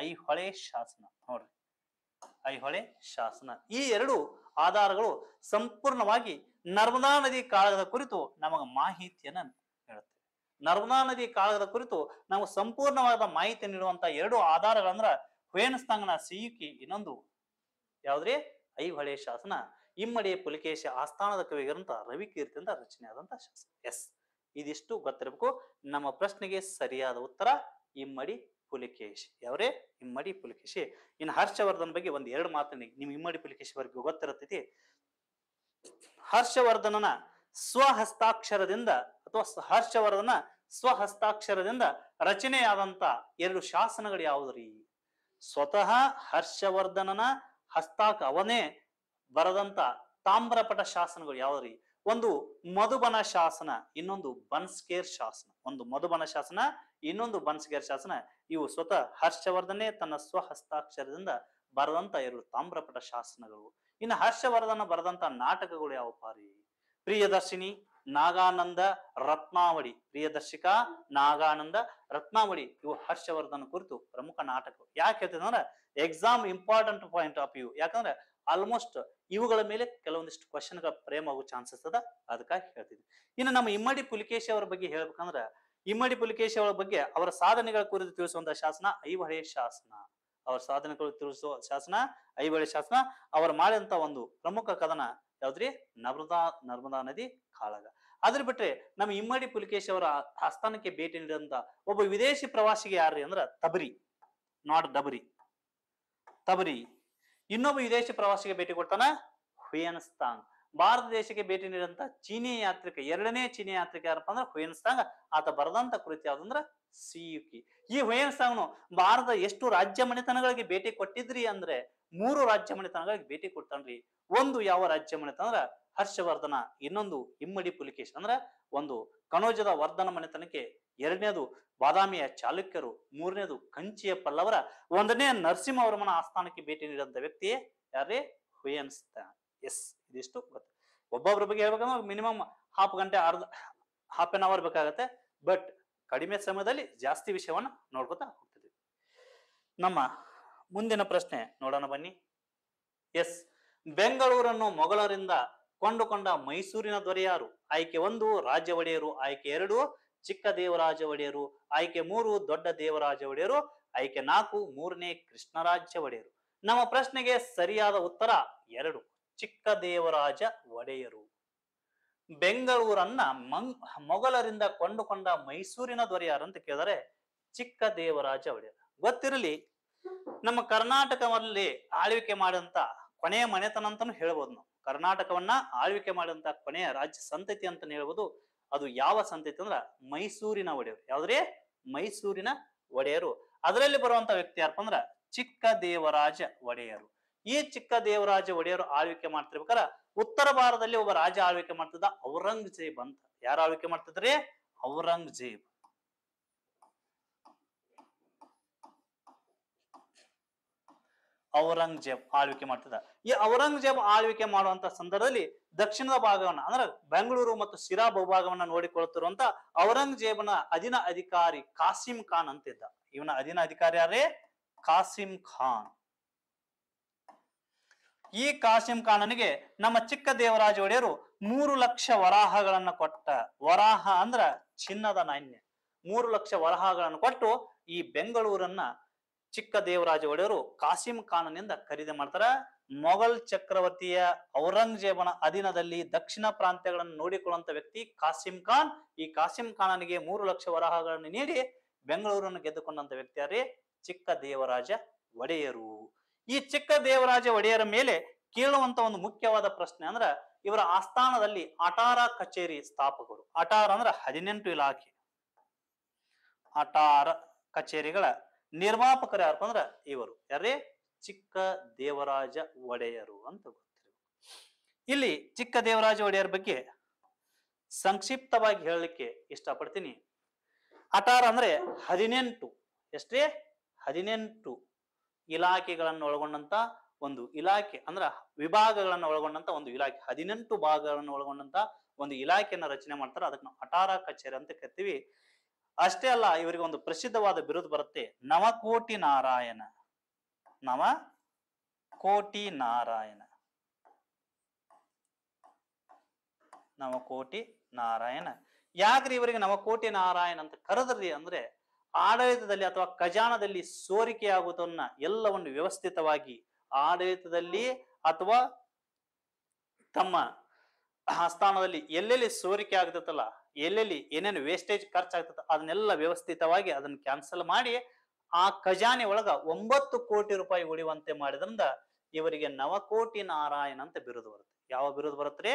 ಐಹೊಳೆ ಶಾಸನ ನೋಡ್ರಿ ಐಹೊಳೆ ಶಾಸನ ಈ ಎರಡು ಆಧಾರಗಳು ಸಂಪೂರ್ಣವಾಗಿ ನರ್ಮದಾ ನದಿ ಕಾಳಗದ ಕುರಿತು ನಮಗೆ ಮಾಹಿತಿಯನ್ನ ಹೇಳುತ್ತೆ ನರ್ಮದಾ ನದಿ ಕಾಳಗದ ಕುರಿತು ನಾವು ಸಂಪೂರ್ಣವಾದ ಮಾಹಿತಿ ನೀಡುವಂತ ಎರಡು ಆಧಾರಗಳಂದ್ರ ವೇಣಸ್ತಾಂಗನ ಸಿಯುಕಿ ಇನ್ನೊಂದು ಯಾವ್ದ್ರಿ ಐಹೊಳೆ ಶಾಸನ ಇಮ್ಮಡಿ ಪುಲಿಕೇಶ ಆಸ್ಥಾನದ ಕವಿಗಿರುವಂತಹ ರವಿಕೀರ್ತಿಯಿಂದ ರಚನೆಯಾದಂತಹ ರಚನೆ ಶಾಸನ ಎಸ್ ಇದಿಷ್ಟು ಗೊತ್ತಿರಬೇಕು ನಮ್ಮ ಪ್ರಶ್ನೆಗೆ ಸರಿಯಾದ ಉತ್ತರ ಇಮ್ಮಡಿ ಪುಲಿಕೇಶಿ ಯಾವ್ರೇ ಇಮ್ಮಡಿ ಪುಲಿಕೇಶಿ ಇನ್ನು ಹರ್ಷವರ್ಧನ್ ಬಗ್ಗೆ ಒಂದ್ ಎರಡು ಮಾತನ್ನ ನಿಮ್ ಇಮ್ಮಡಿ ಪುಲಿಕೇಶಿ ಬಗ್ಗೆ ಗೊತ್ತಿರತೈತಿ ಹರ್ಷವರ್ಧನನ ಸ್ವಹಸ್ತಾಕ್ಷರದಿಂದ ಅಥವಾ ಹರ್ಷವರ್ಧನ ಸ್ವಹಸ್ತಾಕ್ಷರದಿಂದ ರಚನೆಯಾದಂತ ಎರಡು ಶಾಸನಗಳು ಯಾವುದ್ರಿ ಸ್ವತಃ ಹರ್ಷವರ್ಧನನ ಹಸ್ತಾಕ ಅವನೇ ಬರೆದಂತ ತಾಮ್ರಪಟ ಶಾಸನಗಳು ಯಾವ್ದ್ರಿ ಒಂದು ಮಧುಬನ ಶಾಸನ ಇನ್ನೊಂದು ಬನ್ಸ್ಕೇರ್ ಶಾಸನ ಒಂದು ಮಧುಬನ ಶಾಸನ ಇನ್ನೊಂದು ಬನ್ಸ್ಕೇರ್ ಶಾಸನ ಇವು ಸ್ವತಃ ಹರ್ಷವರ್ಧನೆ ತನ್ನ ಸ್ವಹಸ್ತಾಕ್ಷರದಿಂದ ಬರೆದಂತ ಎರಡು ತಾಮ್ರಪಟ ಶಾಸನಗಳು ಇನ್ನು ಹರ್ಷವರ್ಧನ ಬರೆದಂತ ನಾಟಕಗಳು ಯಾವ ಪಾರಿ ಪ್ರಿಯದರ್ಶಿನಿ ನಾಗಾನಂದ ರತ್ನಾವಳಿ ಪ್ರಿಯದರ್ಶಿಕ ನಾಗಾನಂದ ರತ್ನಾವಳಿ ಇವು ಹರ್ಷವರ್ಧನ ಕುರಿತು ಪ್ರಮುಖ ನಾಟಕಗಳು ಯಾಕೆ ಹೇಳ್ತಿದ್ರೆ exam important point of view ಯಾಕಂದ್ರೆ ಆಲ್ಮೋಸ್ಟ್ ಇವುಗಳ ಮೇಲೆ ಕೆಲವೊಂದಿಷ್ಟು ಗಳ ಪ್ರೇಮ ಆಗೋ ಚಾನ್ಸಸ್ ಅದ ಅದಕ್ಕಾಗಿ ಹೇಳ್ತಿದ್ವಿ ಇನ್ನು ನಮ್ಮ ಇಮ್ಮಡಿ ಪುಲಿಕೇಶಿ ಅವರ ಬಗ್ಗೆ ಹೇಳ್ಬೇಕಂದ್ರೆ ಇಮ್ಮಡಿ ಪುಲಿಕೇಶಿ ಅವರ ಬಗ್ಗೆ ಅವರ ಸಾಧನೆಗಳ ಕುರಿತು ತಿಳಿಸುವಂತಹ ಶಾಸನ ಐವಹಳೆಯ ಶಾಸನ ಅವರ ಸಾಧನೆಗಳು ತಿಳಿಸುವ ಶಾಸನ ಐಬಳಿ ಶಾಸನ ಅವರು ಮಾಡಿದಂತ ಒಂದು ಪ್ರಮುಖ ಕದನ ಯಾವ್ದ್ರಿ ನರ್ಮದಾ ನರ್ಮದಾ ನದಿ ಕಾಳಗ ಅದ್ರ ಬಿಟ್ರೆ ನಮ್ಮ ಇಮ್ಮಡಿ ಪುಲಿಕೇಶಿ ಅವರ ಆಸ್ಥಾನಕ್ಕೆ ಭೇಟಿ ನೀಡಿದಂತ ಒಬ್ಬ ವಿದೇಶಿ ಪ್ರವಾಸಿಗೆ ಯಾರ್ರಿ ಅಂದ್ರ ತಬರಿ ನಾಟ್ ಡಬರಿ ತಬರಿ ಇನ್ನೊಬ್ಬ ವಿದೇಶಿ ಪ್ರವಾಸಿಗೆ ಭೇಟಿ ಕೊಡ್ತಾನ ಹುಯನ್ಸ್ತಾಂಗ್ ಭಾರತ ದೇಶಕ್ಕೆ ಭೇಟಿ ನೀಡಿದಂತ ಚೀನಿ ಯಾತ್ರಿಕ ಎರಡನೇ ಚೀನಿ ಯಾತ್ರಿಕ ಯಾರಪ್ಪ ಅಂದ್ರೆ ಹುಯನ್ಸ್ತಾಂಗ್ ಆತ ಬರದಂತ ಕೃತಿ ಯಾವ್ದಂದ್ರ ಸಿಯುಕಿ ಈ ಹುಯನ್ಸ್ತಾಂಗ್ನು ಭಾರತ ಎಷ್ಟು ರಾಜ್ಯ ಮನೆತನಗಳಿಗೆ ಭೇಟಿ ಕೊಟ್ಟಿದ್ರಿ ಅಂದ್ರೆ ಮೂರು ರಾಜ್ಯ ಮನೆತನಗಳಿಗೆ ಭೇಟಿ ಕೊಡ್ತಾನ್ರಿ ಒಂದು ಯಾವ ರಾಜ್ಯ ಮನೆತನ ಅಂದ್ರ ಹರ್ಷವರ್ಧನ ಇನ್ನೊಂದು ಇಮ್ಮಡಿ ಪುಲಿಕೇಶ್ ಅಂದ್ರ ಒಂದು ಕಣೋಜದ ವರ್ಧನ ಮನೆತನಕ್ಕೆ ಎರಡನೇದು ಬಾದಾಮಿಯ ಚಾಲುಕ್ಯರು ಮೂರನೇದು ಕಂಚಿಯ ಪಲ್ಲವರ ಒಂದನೇ ನರಸಿಂಹವರ್ಮನ ಆಸ್ಥಾನಕ್ಕೆ ಭೇಟಿ ನೀಡಿದಂತ ವ್ಯಕ್ತಿಯೇ ಯಾರೇ ಹುಯನ್ಸ್ತಾಂಗ್ ಎಸ್ ಇದಿಷ್ಟು ಗೊತ್ತು ಒಬ್ಬೊಬ್ರ ಬಗ್ಗೆ ಹೇಳ್ಬೇಕಂದ್ರೆ ಮಿನಿಮಮ್ ಹಾಫ್ ಗಂಟೆ ಅರ್ಧ ಹಾಫ್ ಆನ್ ಅವರ್ ಬೇಕಾಗತ್ತೆ ಬಟ್ ಕಡಿಮೆ ಸಮಯದಲ್ಲಿ ಜಾಸ್ತಿ ವಿಷಯವನ್ನು ನೋಡ್ಕೊತಾ ಹೋಗ್ತಿದ್ವಿ ನಮ್ಮ ಮುಂದಿನ ಪ್ರಶ್ನೆ ನೋಡೋಣ ಬನ್ನಿ ಎಸ್ ಬೆಂಗಳೂರನ್ನು ಮೊಘಲರಿಂದ ಕೊಂಡುಕೊಂಡ ಮೈಸೂರಿನ ದೊರೆಯಾರು ಆಯ್ಕೆ ಒಂದು ರಾಜ್ಯ ಒಡೆಯರು ಆಯ್ಕೆ ಎರಡು ಚಿಕ್ಕ ದೇವರಾಜ ಒಡೆಯರು ಆಯ್ಕೆ ಮೂರು ದೊಡ್ಡ ದೇವರಾಜ ಒಡೆಯರು ಆಯ್ಕೆ ನಾಲ್ಕು ಮೂರನೇ ಕೃಷ್ಣರಾಜ್ಯ ಒಡೆಯರು ನಮ್ಮ ಪ್ರಶ್ನೆಗೆ ಸರಿಯಾದ ಉತ್ತರ ಎರಡು ಚಿಕ್ಕದೇವರಾಜ ಒಡೆಯರು ಬೆಂಗಳೂರನ್ನ ಮಂಗ್ ಮೊಘಲರಿಂದ ಕೊಂಡುಕೊಂಡ ಮೈಸೂರಿನ ಅಂತ ಕೇಳಿದರೆ ದೇವರಾಜ ಒಡೆಯರು ಗೊತ್ತಿರಲಿ ನಮ್ಮ ಕರ್ನಾಟಕದಲ್ಲಿ ಆಳ್ವಿಕೆ ಮಾಡಿದಂತ ಕೊನೆಯ ಮನೆತನ ಅಂತಾನು ಹೇಳ್ಬೋದು ನಾವು ಕರ್ನಾಟಕವನ್ನ ಆಳ್ವಿಕೆ ಮಾಡಿದಂತ ಕೊನೆಯ ರಾಜ್ಯ ಸಂತತಿ ಅಂತ ಹೇಳ್ಬೋದು ಅದು ಯಾವ ಸಂತತಿ ಅಂದ್ರ ಮೈಸೂರಿನ ಒಡೆಯರು ಯಾವ್ದ್ರೆ ಮೈಸೂರಿನ ಒಡೆಯರು ಅದರಲ್ಲಿ ಬರುವಂತ ವ್ಯಕ್ತಿ ಯಾರಪ್ಪ ಅಂದ್ರ ದೇವರಾಜ ಒಡೆಯರು ಈ ಚಿಕ್ಕ ದೇವರಾಜ ಒಡೆಯರು ಆಳ್ವಿಕೆ ಮಾಡ್ತಿರ್ಬೇಕಾರ ಉತ್ತರ ಭಾರತದಲ್ಲಿ ಒಬ್ಬ ರಾಜ ಆಳ್ವಿಕೆ ಮಾಡ್ತಿದ್ದ ಔರಂಗಜೇಬ್ ಅಂತ ಯಾರು ಆಳ್ವಿಕೆ ಮಾಡ್ತಿದ್ರಿ ಔರಂಗಜೇಬ್ ಔರಂಗಜೇಬ್ ಆಳ್ವಿಕೆ ಮಾಡ್ತಿದ್ದ ಈ ಔರಂಗಜೇಬ್ ಆಳ್ವಿಕೆ ಮಾಡುವಂತ ಸಂದರ್ಭದಲ್ಲಿ ದಕ್ಷಿಣದ ಭಾಗವನ್ನ ಅಂದ್ರೆ ಬೆಂಗಳೂರು ಮತ್ತು ಶಿರಾ ಭೂಭಾಗವನ್ನ ನೋಡಿಕೊಳ್ಳುತ್ತಿರುವಂತ ಔರಂಗಜೇಬನ ಅಧೀನ ಅಧಿಕಾರಿ ಕಾಸಿಂ ಖಾನ್ ಇದ್ದ ಇವನ ಅಧೀನ ಅಧಿಕಾರಿ ಯಾರೇ ಕಾಸಿಂ ಖಾನ್ ಈ ಕಾಸಿಂ ಖಾನನಿಗೆ ನಮ್ಮ ಚಿಕ್ಕ ದೇವರಾಜ ಒಡೆಯರು ಮೂರು ಲಕ್ಷ ವರಾಹಗಳನ್ನ ಕೊಟ್ಟ ವರಾಹ ಅಂದ್ರ ಚಿನ್ನದ ನಾಣ್ಯ ಮೂರು ಲಕ್ಷ ವರಾಹಗಳನ್ನು ಕೊಟ್ಟು ಈ ಬೆಂಗಳೂರನ್ನ ಚಿಕ್ಕ ದೇವರಾಜ ಒಡೆಯರು ಕಾಸಿಂ ಖಾನನಿಂದ ಖರೀದಿ ಮಾಡ್ತಾರ ಮೊಘಲ್ ಚಕ್ರವರ್ತಿಯ ಔರಂಗಜೇಬನ ಅಧೀನದಲ್ಲಿ ದಕ್ಷಿಣ ಪ್ರಾಂತ್ಯಗಳನ್ನು ನೋಡಿಕೊಳ್ಳುವಂತ ವ್ಯಕ್ತಿ ಕಾಸಿಂ ಖಾನ್ ಈ ಕಾಸಿಂ ಖಾನನಿಗೆ ಮೂರು ಲಕ್ಷ ವರಾಹಗಳನ್ನು ನೀಡಿ ಬೆಂಗಳೂರನ್ನು ಗೆದ್ದುಕೊಂಡಂತ ವ್ಯಕ್ತಿ ಚಿಕ್ಕ ದೇವರಾಜ ಒಡೆಯರು ಈ ಚಿಕ್ಕ ದೇವರಾಜ ಒಡೆಯರ ಮೇಲೆ ಕೇಳುವಂತ ಒಂದು ಮುಖ್ಯವಾದ ಪ್ರಶ್ನೆ ಅಂದ್ರೆ ಇವರ ಆಸ್ಥಾನದಲ್ಲಿ ಅಟಾರ ಕಚೇರಿ ಸ್ಥಾಪಕರು ಅಟಾರ ಅಂದ್ರೆ ಹದಿನೆಂಟು ಇಲಾಖೆ ಅಟಾರ ಕಚೇರಿಗಳ ನಿರ್ಮಾಪಕರು ಯಾರಪ್ಪ ಅಂದ್ರ ಇವರು ಯಾರೇ ಚಿಕ್ಕ ದೇವರಾಜ ಒಡೆಯರು ಅಂತ ಗೊತ್ತಿರಬೇಕು ಇಲ್ಲಿ ಚಿಕ್ಕ ದೇವರಾಜ ಒಡೆಯರ ಬಗ್ಗೆ ಸಂಕ್ಷಿಪ್ತವಾಗಿ ಹೇಳಲಿಕ್ಕೆ ಇಷ್ಟಪಡ್ತೀನಿ ಅಟಾರ ಅಂದ್ರೆ ಹದಿನೆಂಟು ಎಷ್ಟೇ ಹದಿನೆಂಟು ಇಲಾಖೆಗಳನ್ನು ಒಳಗೊಂಡಂತ ಒಂದು ಇಲಾಖೆ ಅಂದ್ರ ವಿಭಾಗಗಳನ್ನು ಒಳಗೊಂಡಂತ ಒಂದು ಇಲಾಖೆ ಹದಿನೆಂಟು ಭಾಗಗಳನ್ನು ಒಳಗೊಂಡಂತ ಒಂದು ಇಲಾಖೆಯನ್ನ ರಚನೆ ಮಾಡ್ತಾರೆ ಅದಕ್ಕೆ ನಾವು ಅಟಾರ ಕಚೇರಿ ಅಂತ ಕರಿತೀವಿ ಅಷ್ಟೇ ಅಲ್ಲ ಇವರಿಗೆ ಒಂದು ಪ್ರಸಿದ್ಧವಾದ ಬಿರುದು ಬರುತ್ತೆ ನವಕೋಟಿ ನಾರಾಯಣ ನವ ಕೋಟಿ ನಾರಾಯಣ ನವಕೋಟಿ ನಾರಾಯಣ ಯಾಕ್ರಿ ಇವರಿಗೆ ನವಕೋಟಿ ನಾರಾಯಣ ಅಂತ ಕರೆದ್ರಿ ಅಂದ್ರೆ ಆಡಳಿತದಲ್ಲಿ ಅಥವಾ ಖಜಾನದಲ್ಲಿ ಸೋರಿಕೆಯಾಗುವುದನ್ನ ಎಲ್ಲವನ್ನು ವ್ಯವಸ್ಥಿತವಾಗಿ ಆಡಳಿತದಲ್ಲಿ ಅಥವಾ ತಮ್ಮ ಆಸ್ಥಾನದಲ್ಲಿ ಎಲ್ಲೆಲ್ಲಿ ಸೋರಿಕೆ ಆಗ್ತದಲ್ಲ ಎಲ್ಲೆಲ್ಲಿ ಏನೇನು ವೇಸ್ಟೇಜ್ ಆಗ್ತದ ಅದನ್ನೆಲ್ಲ ವ್ಯವಸ್ಥಿತವಾಗಿ ಅದನ್ನ ಕ್ಯಾನ್ಸಲ್ ಮಾಡಿ ಆ ಖಜಾನೆ ಒಳಗ ಒಂಬತ್ತು ಕೋಟಿ ರೂಪಾಯಿ ಉಳಿಯುವಂತೆ ಮಾಡಿದ್ರಿಂದ ಇವರಿಗೆ ನವಕೋಟಿ ನಾರಾಯಣ ಅಂತ ಬಿರುದು ಬರುತ್ತೆ ಯಾವ ಬಿರುದು ಬರುತ್ತೆ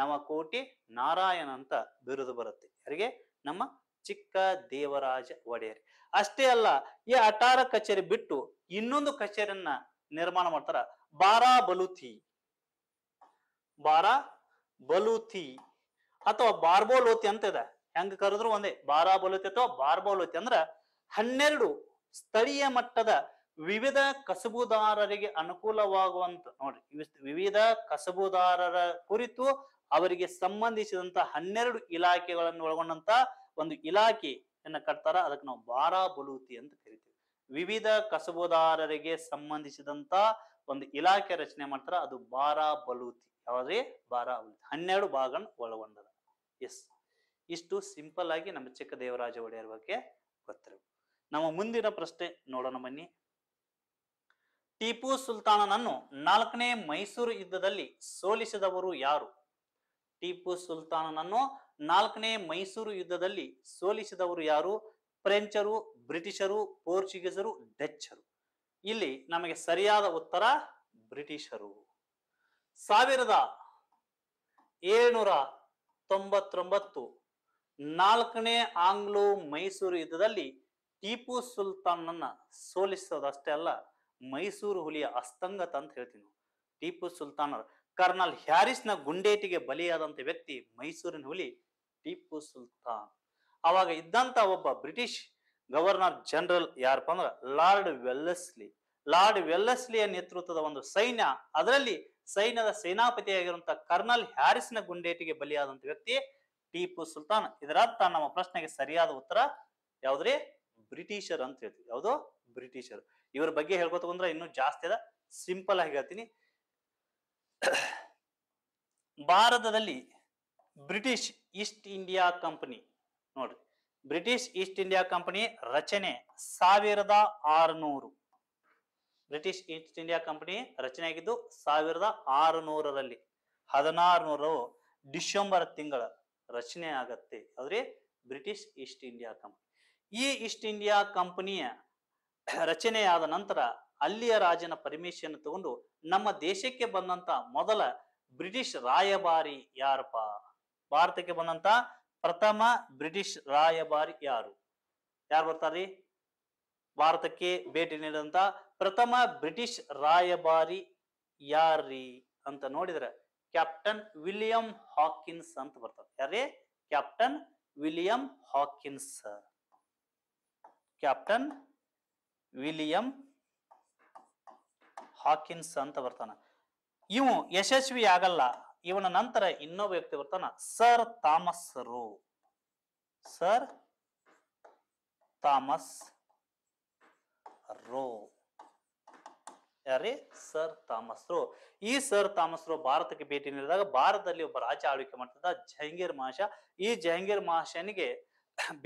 ನವಕೋಟಿ ನಾರಾಯಣ ಅಂತ ಬಿರುದು ಬರುತ್ತೆ ಯಾರಿಗೆ ನಮ್ಮ ಚಿಕ್ಕ ದೇವರಾಜ ಒಡೆಯರ್ ಅಷ್ಟೇ ಅಲ್ಲ ಈ ಅಟಾರ ಕಚೇರಿ ಬಿಟ್ಟು ಇನ್ನೊಂದು ಕಚೇರಿಯನ್ನ ನಿರ್ಮಾಣ ಮಾಡ್ತಾರ ಬಾರಾ ಬಲುತಿ ಬಾರಾ ಬಲುತಿ ಅಥವಾ ಬಾರ್ಬೋಲೋತಿ ಅಂತ ಇದೆ ಹೆಂಗ ಕರೆದ್ರು ಒಂದೇ ಬಾರಾ ಬಲೂತಿ ಅಥವಾ ಬಾರ್ಬೋಲೋತಿ ಅಂದ್ರ ಹನ್ನೆರಡು ಸ್ಥಳೀಯ ಮಟ್ಟದ ವಿವಿಧ ಕಸಬುದಾರರಿಗೆ ಅನುಕೂಲವಾಗುವಂತ ನೋಡ್ರಿ ವಿವಿಧ ಕಸಬುದಾರರ ಕುರಿತು ಅವರಿಗೆ ಸಂಬಂಧಿಸಿದಂತ ಹನ್ನೆರಡು ಇಲಾಖೆಗಳನ್ನು ಒಳಗೊಂಡಂತ ಒಂದು ಇಲಾಖೆಯನ್ನು ಕಟ್ತಾರ ಅದಕ್ಕೆ ನಾವು ಬಾರಾ ಬಲೂತಿ ಅಂತ ಕರಿತೀವಿ ವಿವಿಧ ಕಸಬುದಾರರಿಗೆ ಸಂಬಂಧಿಸಿದಂತ ಒಂದು ಇಲಾಖೆ ರಚನೆ ಮಾಡ್ತಾರ ಅದು ಬಾರಾ ಬಲೂತಿ ಯಾವ್ರಿ ಬಾರಾ ಹನ್ನೆರಡು ಭಾಗನ ಒಳಗೊಂಡದ ಎಸ್ ಇಷ್ಟು ಸಿಂಪಲ್ ಆಗಿ ನಮ್ಮ ಚಿಕ್ಕ ದೇವರಾಜ ಒಡೆಯರ್ ಬಗ್ಗೆ ಗೊತ್ತಿರು ನಮ್ಮ ಮುಂದಿನ ಪ್ರಶ್ನೆ ನೋಡೋಣ ಬನ್ನಿ ಟಿಪು ಸುಲ್ತಾನನನ್ನು ನಾಲ್ಕನೇ ಮೈಸೂರು ಯುದ್ಧದಲ್ಲಿ ಸೋಲಿಸಿದವರು ಯಾರು ಟಿಪು ಸುಲ್ತಾನನನ್ನು ನಾಲ್ಕನೇ ಮೈಸೂರು ಯುದ್ಧದಲ್ಲಿ ಸೋಲಿಸಿದವರು ಯಾರು ಫ್ರೆಂಚರು ಬ್ರಿಟಿಷರು ಪೋರ್ಚುಗೀಸರು ಡಚ್ಚರು ಇಲ್ಲಿ ನಮಗೆ ಸರಿಯಾದ ಉತ್ತರ ಬ್ರಿಟಿಷರು ಸಾವಿರದ ಏಳ್ನೂರ ತೊಂಬತ್ತೊಂಬತ್ತು ನಾಲ್ಕನೇ ಆಂಗ್ಲೋ ಮೈಸೂರು ಯುದ್ಧದಲ್ಲಿ ಟಿಪ್ಪು ಅನ್ನ ಸೋಲಿಸೋದಷ್ಟೇ ಅಲ್ಲ ಮೈಸೂರು ಹುಲಿಯ ಅಸ್ತಂಗತ ಅಂತ ಹೇಳ್ತೀನಿ ಟೀಪು ಸುಲ್ತಾನರು ಕರ್ನಲ್ ಹ್ಯಾರಿಸ್ನ ಗುಂಡೇಟಿಗೆ ಬಲಿಯಾದಂತ ವ್ಯಕ್ತಿ ಮೈಸೂರಿನ ಹುಲಿ ಟಿಪ್ಪು ಸುಲ್ತಾನ್ ಅವಾಗ ಇದ್ದಂತ ಒಬ್ಬ ಬ್ರಿಟಿಷ್ ಗವರ್ನರ್ ಜನರಲ್ ಯಾರಪ್ಪ ಅಂದ್ರೆ ಲಾರ್ಡ್ ವೆಲ್ಲಸ್ಲಿ ಲಾರ್ಡ್ ವೆಲ್ಲಸ್ಲಿಯ ನೇತೃತ್ವದ ಒಂದು ಸೈನ್ಯ ಅದರಲ್ಲಿ ಸೈನ್ಯದ ಸೇನಾಪತಿಯಾಗಿರುವಂತಹ ಕರ್ನಲ್ ಹ್ಯಾರಿಸ್ನ ಗುಂಡೇಟಿಗೆ ಬಲಿಯಾದಂತ ವ್ಯಕ್ತಿ ಟಿಪ್ಪು ಸುಲ್ತಾನ್ ಇದರರ್ಥ ನಮ್ಮ ಪ್ರಶ್ನೆಗೆ ಸರಿಯಾದ ಉತ್ತರ ಯಾವ್ದ್ರಿ ಬ್ರಿಟಿಷರ್ ಅಂತ ಹೇಳ್ತೀವಿ ಯಾವುದು ಬ್ರಿಟಿಷರ್ ಇವ್ರ ಬಗ್ಗೆ ಹೇಳ್ಕೊತು ಬಂದ್ರೆ ಇನ್ನೂ ಜಾಸ್ತಿ ಅದ ಸಿಂಪಲ್ ಆಗಿ ಹೇಳ್ತೀನಿ ಭಾರತದಲ್ಲಿ ಬ್ರಿಟಿಷ್ ಈಸ್ಟ್ ಇಂಡಿಯಾ ಕಂಪನಿ ನೋಡ್ರಿ ಬ್ರಿಟಿಷ್ ಈಸ್ಟ್ ಇಂಡಿಯಾ ಕಂಪನಿ ರಚನೆ ಸಾವಿರದ ಆರುನೂರು ಬ್ರಿಟಿಷ್ ಈಸ್ಟ್ ಇಂಡಿಯಾ ಕಂಪನಿ ರಚನೆ ಆಗಿದ್ದು ಸಾವಿರದ ಆರುನೂರರಲ್ಲಿ ಹದಿನಾರುನೂರು ಡಿಸೆಂಬರ್ ತಿಂಗಳ ರಚನೆ ಆಗತ್ತೆ ಆದ್ರೆ ಬ್ರಿಟಿಷ್ ಈಸ್ಟ್ ಇಂಡಿಯಾ ಕಂಪನಿ ಈ ಈಸ್ಟ್ ಇಂಡಿಯಾ ಕಂಪನಿಯ ರಚನೆಯಾದ ನಂತರ ಅಲ್ಲಿಯ ರಾಜನ ಪರ್ಮಿಷನ್ ತಗೊಂಡು ನಮ್ಮ ದೇಶಕ್ಕೆ ಬಂದಂತ ಮೊದಲ ಬ್ರಿಟಿಷ್ ರಾಯಭಾರಿ ಯಾರಪ್ಪ ಭಾರತಕ್ಕೆ ಬಂದಂತ ಪ್ರಥಮ ಬ್ರಿಟಿಷ್ ರಾಯಭಾರಿ ಯಾರು ಯಾರು ಬರ್ತಾರ್ರಿ ಭಾರತಕ್ಕೆ ಭೇಟಿ ನೀಡಿದಂತ ಪ್ರಥಮ ಬ್ರಿಟಿಷ್ ರಾಯಭಾರಿ ಯಾರ್ರಿ ಅಂತ ನೋಡಿದ್ರೆ ಕ್ಯಾಪ್ಟನ್ ವಿಲಿಯಂ ಹಾಕಿನ್ಸ್ ಅಂತ ಬರ್ತಾರೆ ಯಾರಿ captain William Hawkins captain William Hawkins ಅಂತ ಬರ್ತಾನ ಇವು ಯಶಸ್ವಿ ಆಗಲ್ಲ ಇವನ ನಂತರ ಇನ್ನೊಬ್ಬ ವ್ಯಕ್ತಿ ಬರ್ತಾನ sir Roe sir Thomas Roe ಯಾರೀ ಸರ್ ರೋ ಈ ಸರ್ ರೋ ಭಾರತಕ್ಕೆ ಭೇಟಿ ನೀಡಿದಾಗ ಭಾರತದಲ್ಲಿ ಒಬ್ಬ ರಾಜ ಆಳ್ವಿಕೆ ಮಾಡ್ತಿದ್ದ ಜಹಂಗೀರ್ ಮಹಾಶ ಈ ಜಹಂಗೀರ್ ಮಹಾಶನಿಗೆ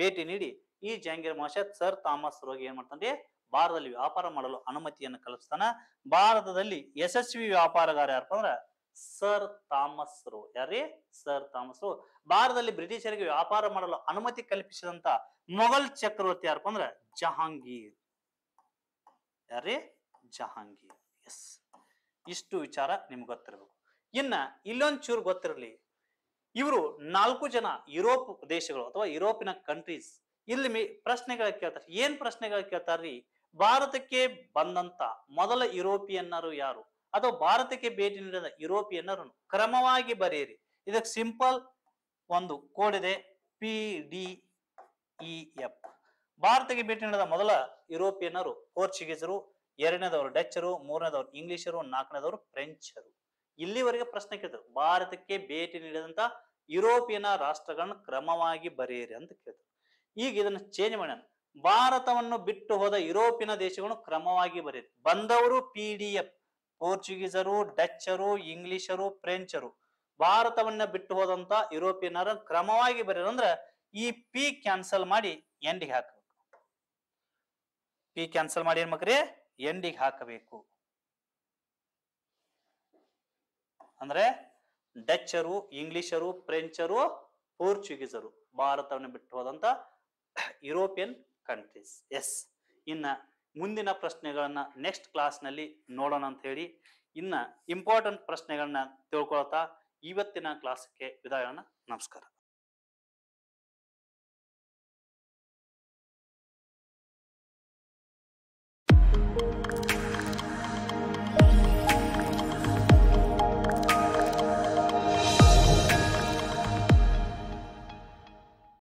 ಭೇಟಿ ನೀಡಿ ಈ ಜಹಂಗೀರ್ ಮಹಾಶ ಸರ್ ಥಾಮಸ್ ರೋಗಿ ಏನ್ ಮಾಡ್ತಾನೆ ಭಾರತದಲ್ಲಿ ವ್ಯಾಪಾರ ಮಾಡಲು ಅನುಮತಿಯನ್ನು ಕಲಿಸ್ತಾನ ಭಾರತದಲ್ಲಿ ಯಶಸ್ವಿ ವ್ಯಾಪಾರಗಾರ ಯಾರಪ್ಪ ಅಂದ್ರೆ ಸರ್ ರೋ ಯಾರೇ ಸರ್ ರೋ ಭಾರತದಲ್ಲಿ ಬ್ರಿಟಿಷರಿಗೆ ವ್ಯಾಪಾರ ಮಾಡಲು ಅನುಮತಿ ಕಲ್ಪಿಸಿದಂತ ಮೊಘಲ್ ಚಕ್ರವರ್ತಿ ಯಾರಪ್ಪ ಅಂದ್ರೆ ಜಹಾಂಗೀರ್ ಯಾರೇ ಜಹಾಂಗೀರ್ ಎಸ್ ಇಷ್ಟು ವಿಚಾರ ನಿಮ್ಗೆ ಗೊತ್ತಿರಬೇಕು ಇನ್ನ ಇಲ್ಲೊಂದ್ ಚೂರು ಗೊತ್ತಿರಲಿ ಇವರು ನಾಲ್ಕು ಜನ ಯುರೋಪ್ ದೇಶಗಳು ಅಥವಾ ಯುರೋಪಿನ ಕಂಟ್ರೀಸ್ ಇಲ್ಲಿ ಮೇ ಪ್ರಶ್ನೆಗಳ ಕೇಳ್ತಾರೆ ಏನ್ ಪ್ರಶ್ನೆಗಳ ಕೇಳ್ತಾರ್ರಿ ಭಾರತಕ್ಕೆ ಬಂದಂತ ಮೊದಲ ಯುರೋಪಿಯನ್ನರು ಯಾರು ಅಥವಾ ಭಾರತಕ್ಕೆ ಭೇಟಿ ನೀಡಿದ ಯುರೋಪಿಯನ್ನರನ್ನು ಕ್ರಮವಾಗಿ ಬರೆಯಿರಿ ಇದಕ್ಕೆ ಸಿಂಪಲ್ ಒಂದು ಕೋಡ್ ಇದೆ ಪಿ ಡಿ ಇ ಎಫ್ ಭಾರತಕ್ಕೆ ಭೇಟಿ ನೀಡಿದ ಮೊದಲ ಯುರೋಪಿಯನ್ನರು ಪೋರ್ಚುಗೀಸರು ಎರಡನೇದವರು ಡಚ್ಚರು ಮೂರನೇದವರು ಇಂಗ್ಲಿಷರು ನಾಲ್ಕನೇದವರು ಫ್ರೆಂಚರು ಇಲ್ಲಿವರೆಗೆ ಪ್ರಶ್ನೆ ಕೇಳ್ತಾರೆ ಭಾರತಕ್ಕೆ ಭೇಟಿ ನೀಡಿದಂತ ಯುರೋಪಿಯನ್ ರಾಷ್ಟ್ರಗಳನ್ನು ಕ್ರಮವಾಗಿ ಬರೆಯಿರಿ ಅಂತ ಕೇಳ್ತಾರೆ ಈಗ ಇದನ್ನು ಚೇಂಜ್ ಮಾಡೋಣ ಭಾರತವನ್ನು ಬಿಟ್ಟು ಹೋದ ಯುರೋಪಿನ ದೇಶಗಳು ಕ್ರಮವಾಗಿ ಬರೆಯಿರಿ ಬಂದವರು ಪಿ ಡಿ ಎಫ್ ಪೋರ್ಚುಗೀಸರು ಡಚ್ಚರು ಇಂಗ್ಲಿಷರು ಫ್ರೆಂಚರು ಭಾರತವನ್ನ ಬಿಟ್ಟು ಹೋದಂತ ಯುರೋಪಿಯನ್ನರ ಕ್ರಮವಾಗಿ ಬರೆಯೋದಂದ್ರೆ ಈ ಪಿ ಕ್ಯಾನ್ಸಲ್ ಮಾಡಿ ಎಂಡಿಗೆ ಹಾಕಬೇಕು ಪಿ ಕ್ಯಾನ್ಸಲ್ ಮಾಡಿ ಏನ್ ಎಂಡಿಗೆ ಹಾಕಬೇಕು ಅಂದ್ರೆ ಡಚ್ಚರು ಇಂಗ್ಲಿಷರು ಫ್ರೆಂಚರು ಪೋರ್ಚುಗೀಸರು ಭಾರತವನ್ನು ಬಿಟ್ಟು ಹೋದಂತ ಯುರೋಪಿಯನ್ ಕಂಟ್ರೀಸ್ ಎಸ್ ಇನ್ನ ಮುಂದಿನ ಪ್ರಶ್ನೆಗಳನ್ನ ನೆಕ್ಸ್ಟ್ ಕ್ಲಾಸ್ನಲ್ಲಿ ನೋಡೋಣ ಅಂತ ಹೇಳಿ ಇನ್ನ ಇಂಪಾರ್ಟೆಂಟ್ ಪ್ರಶ್ನೆಗಳನ್ನ ತಿಳ್ಕೊಳ್ತಾ ಇವತ್ತಿನ ಕ್ಲಾಸ್ಗೆ ವಿದಾಯವನ್ನು ನಮಸ್ಕಾರ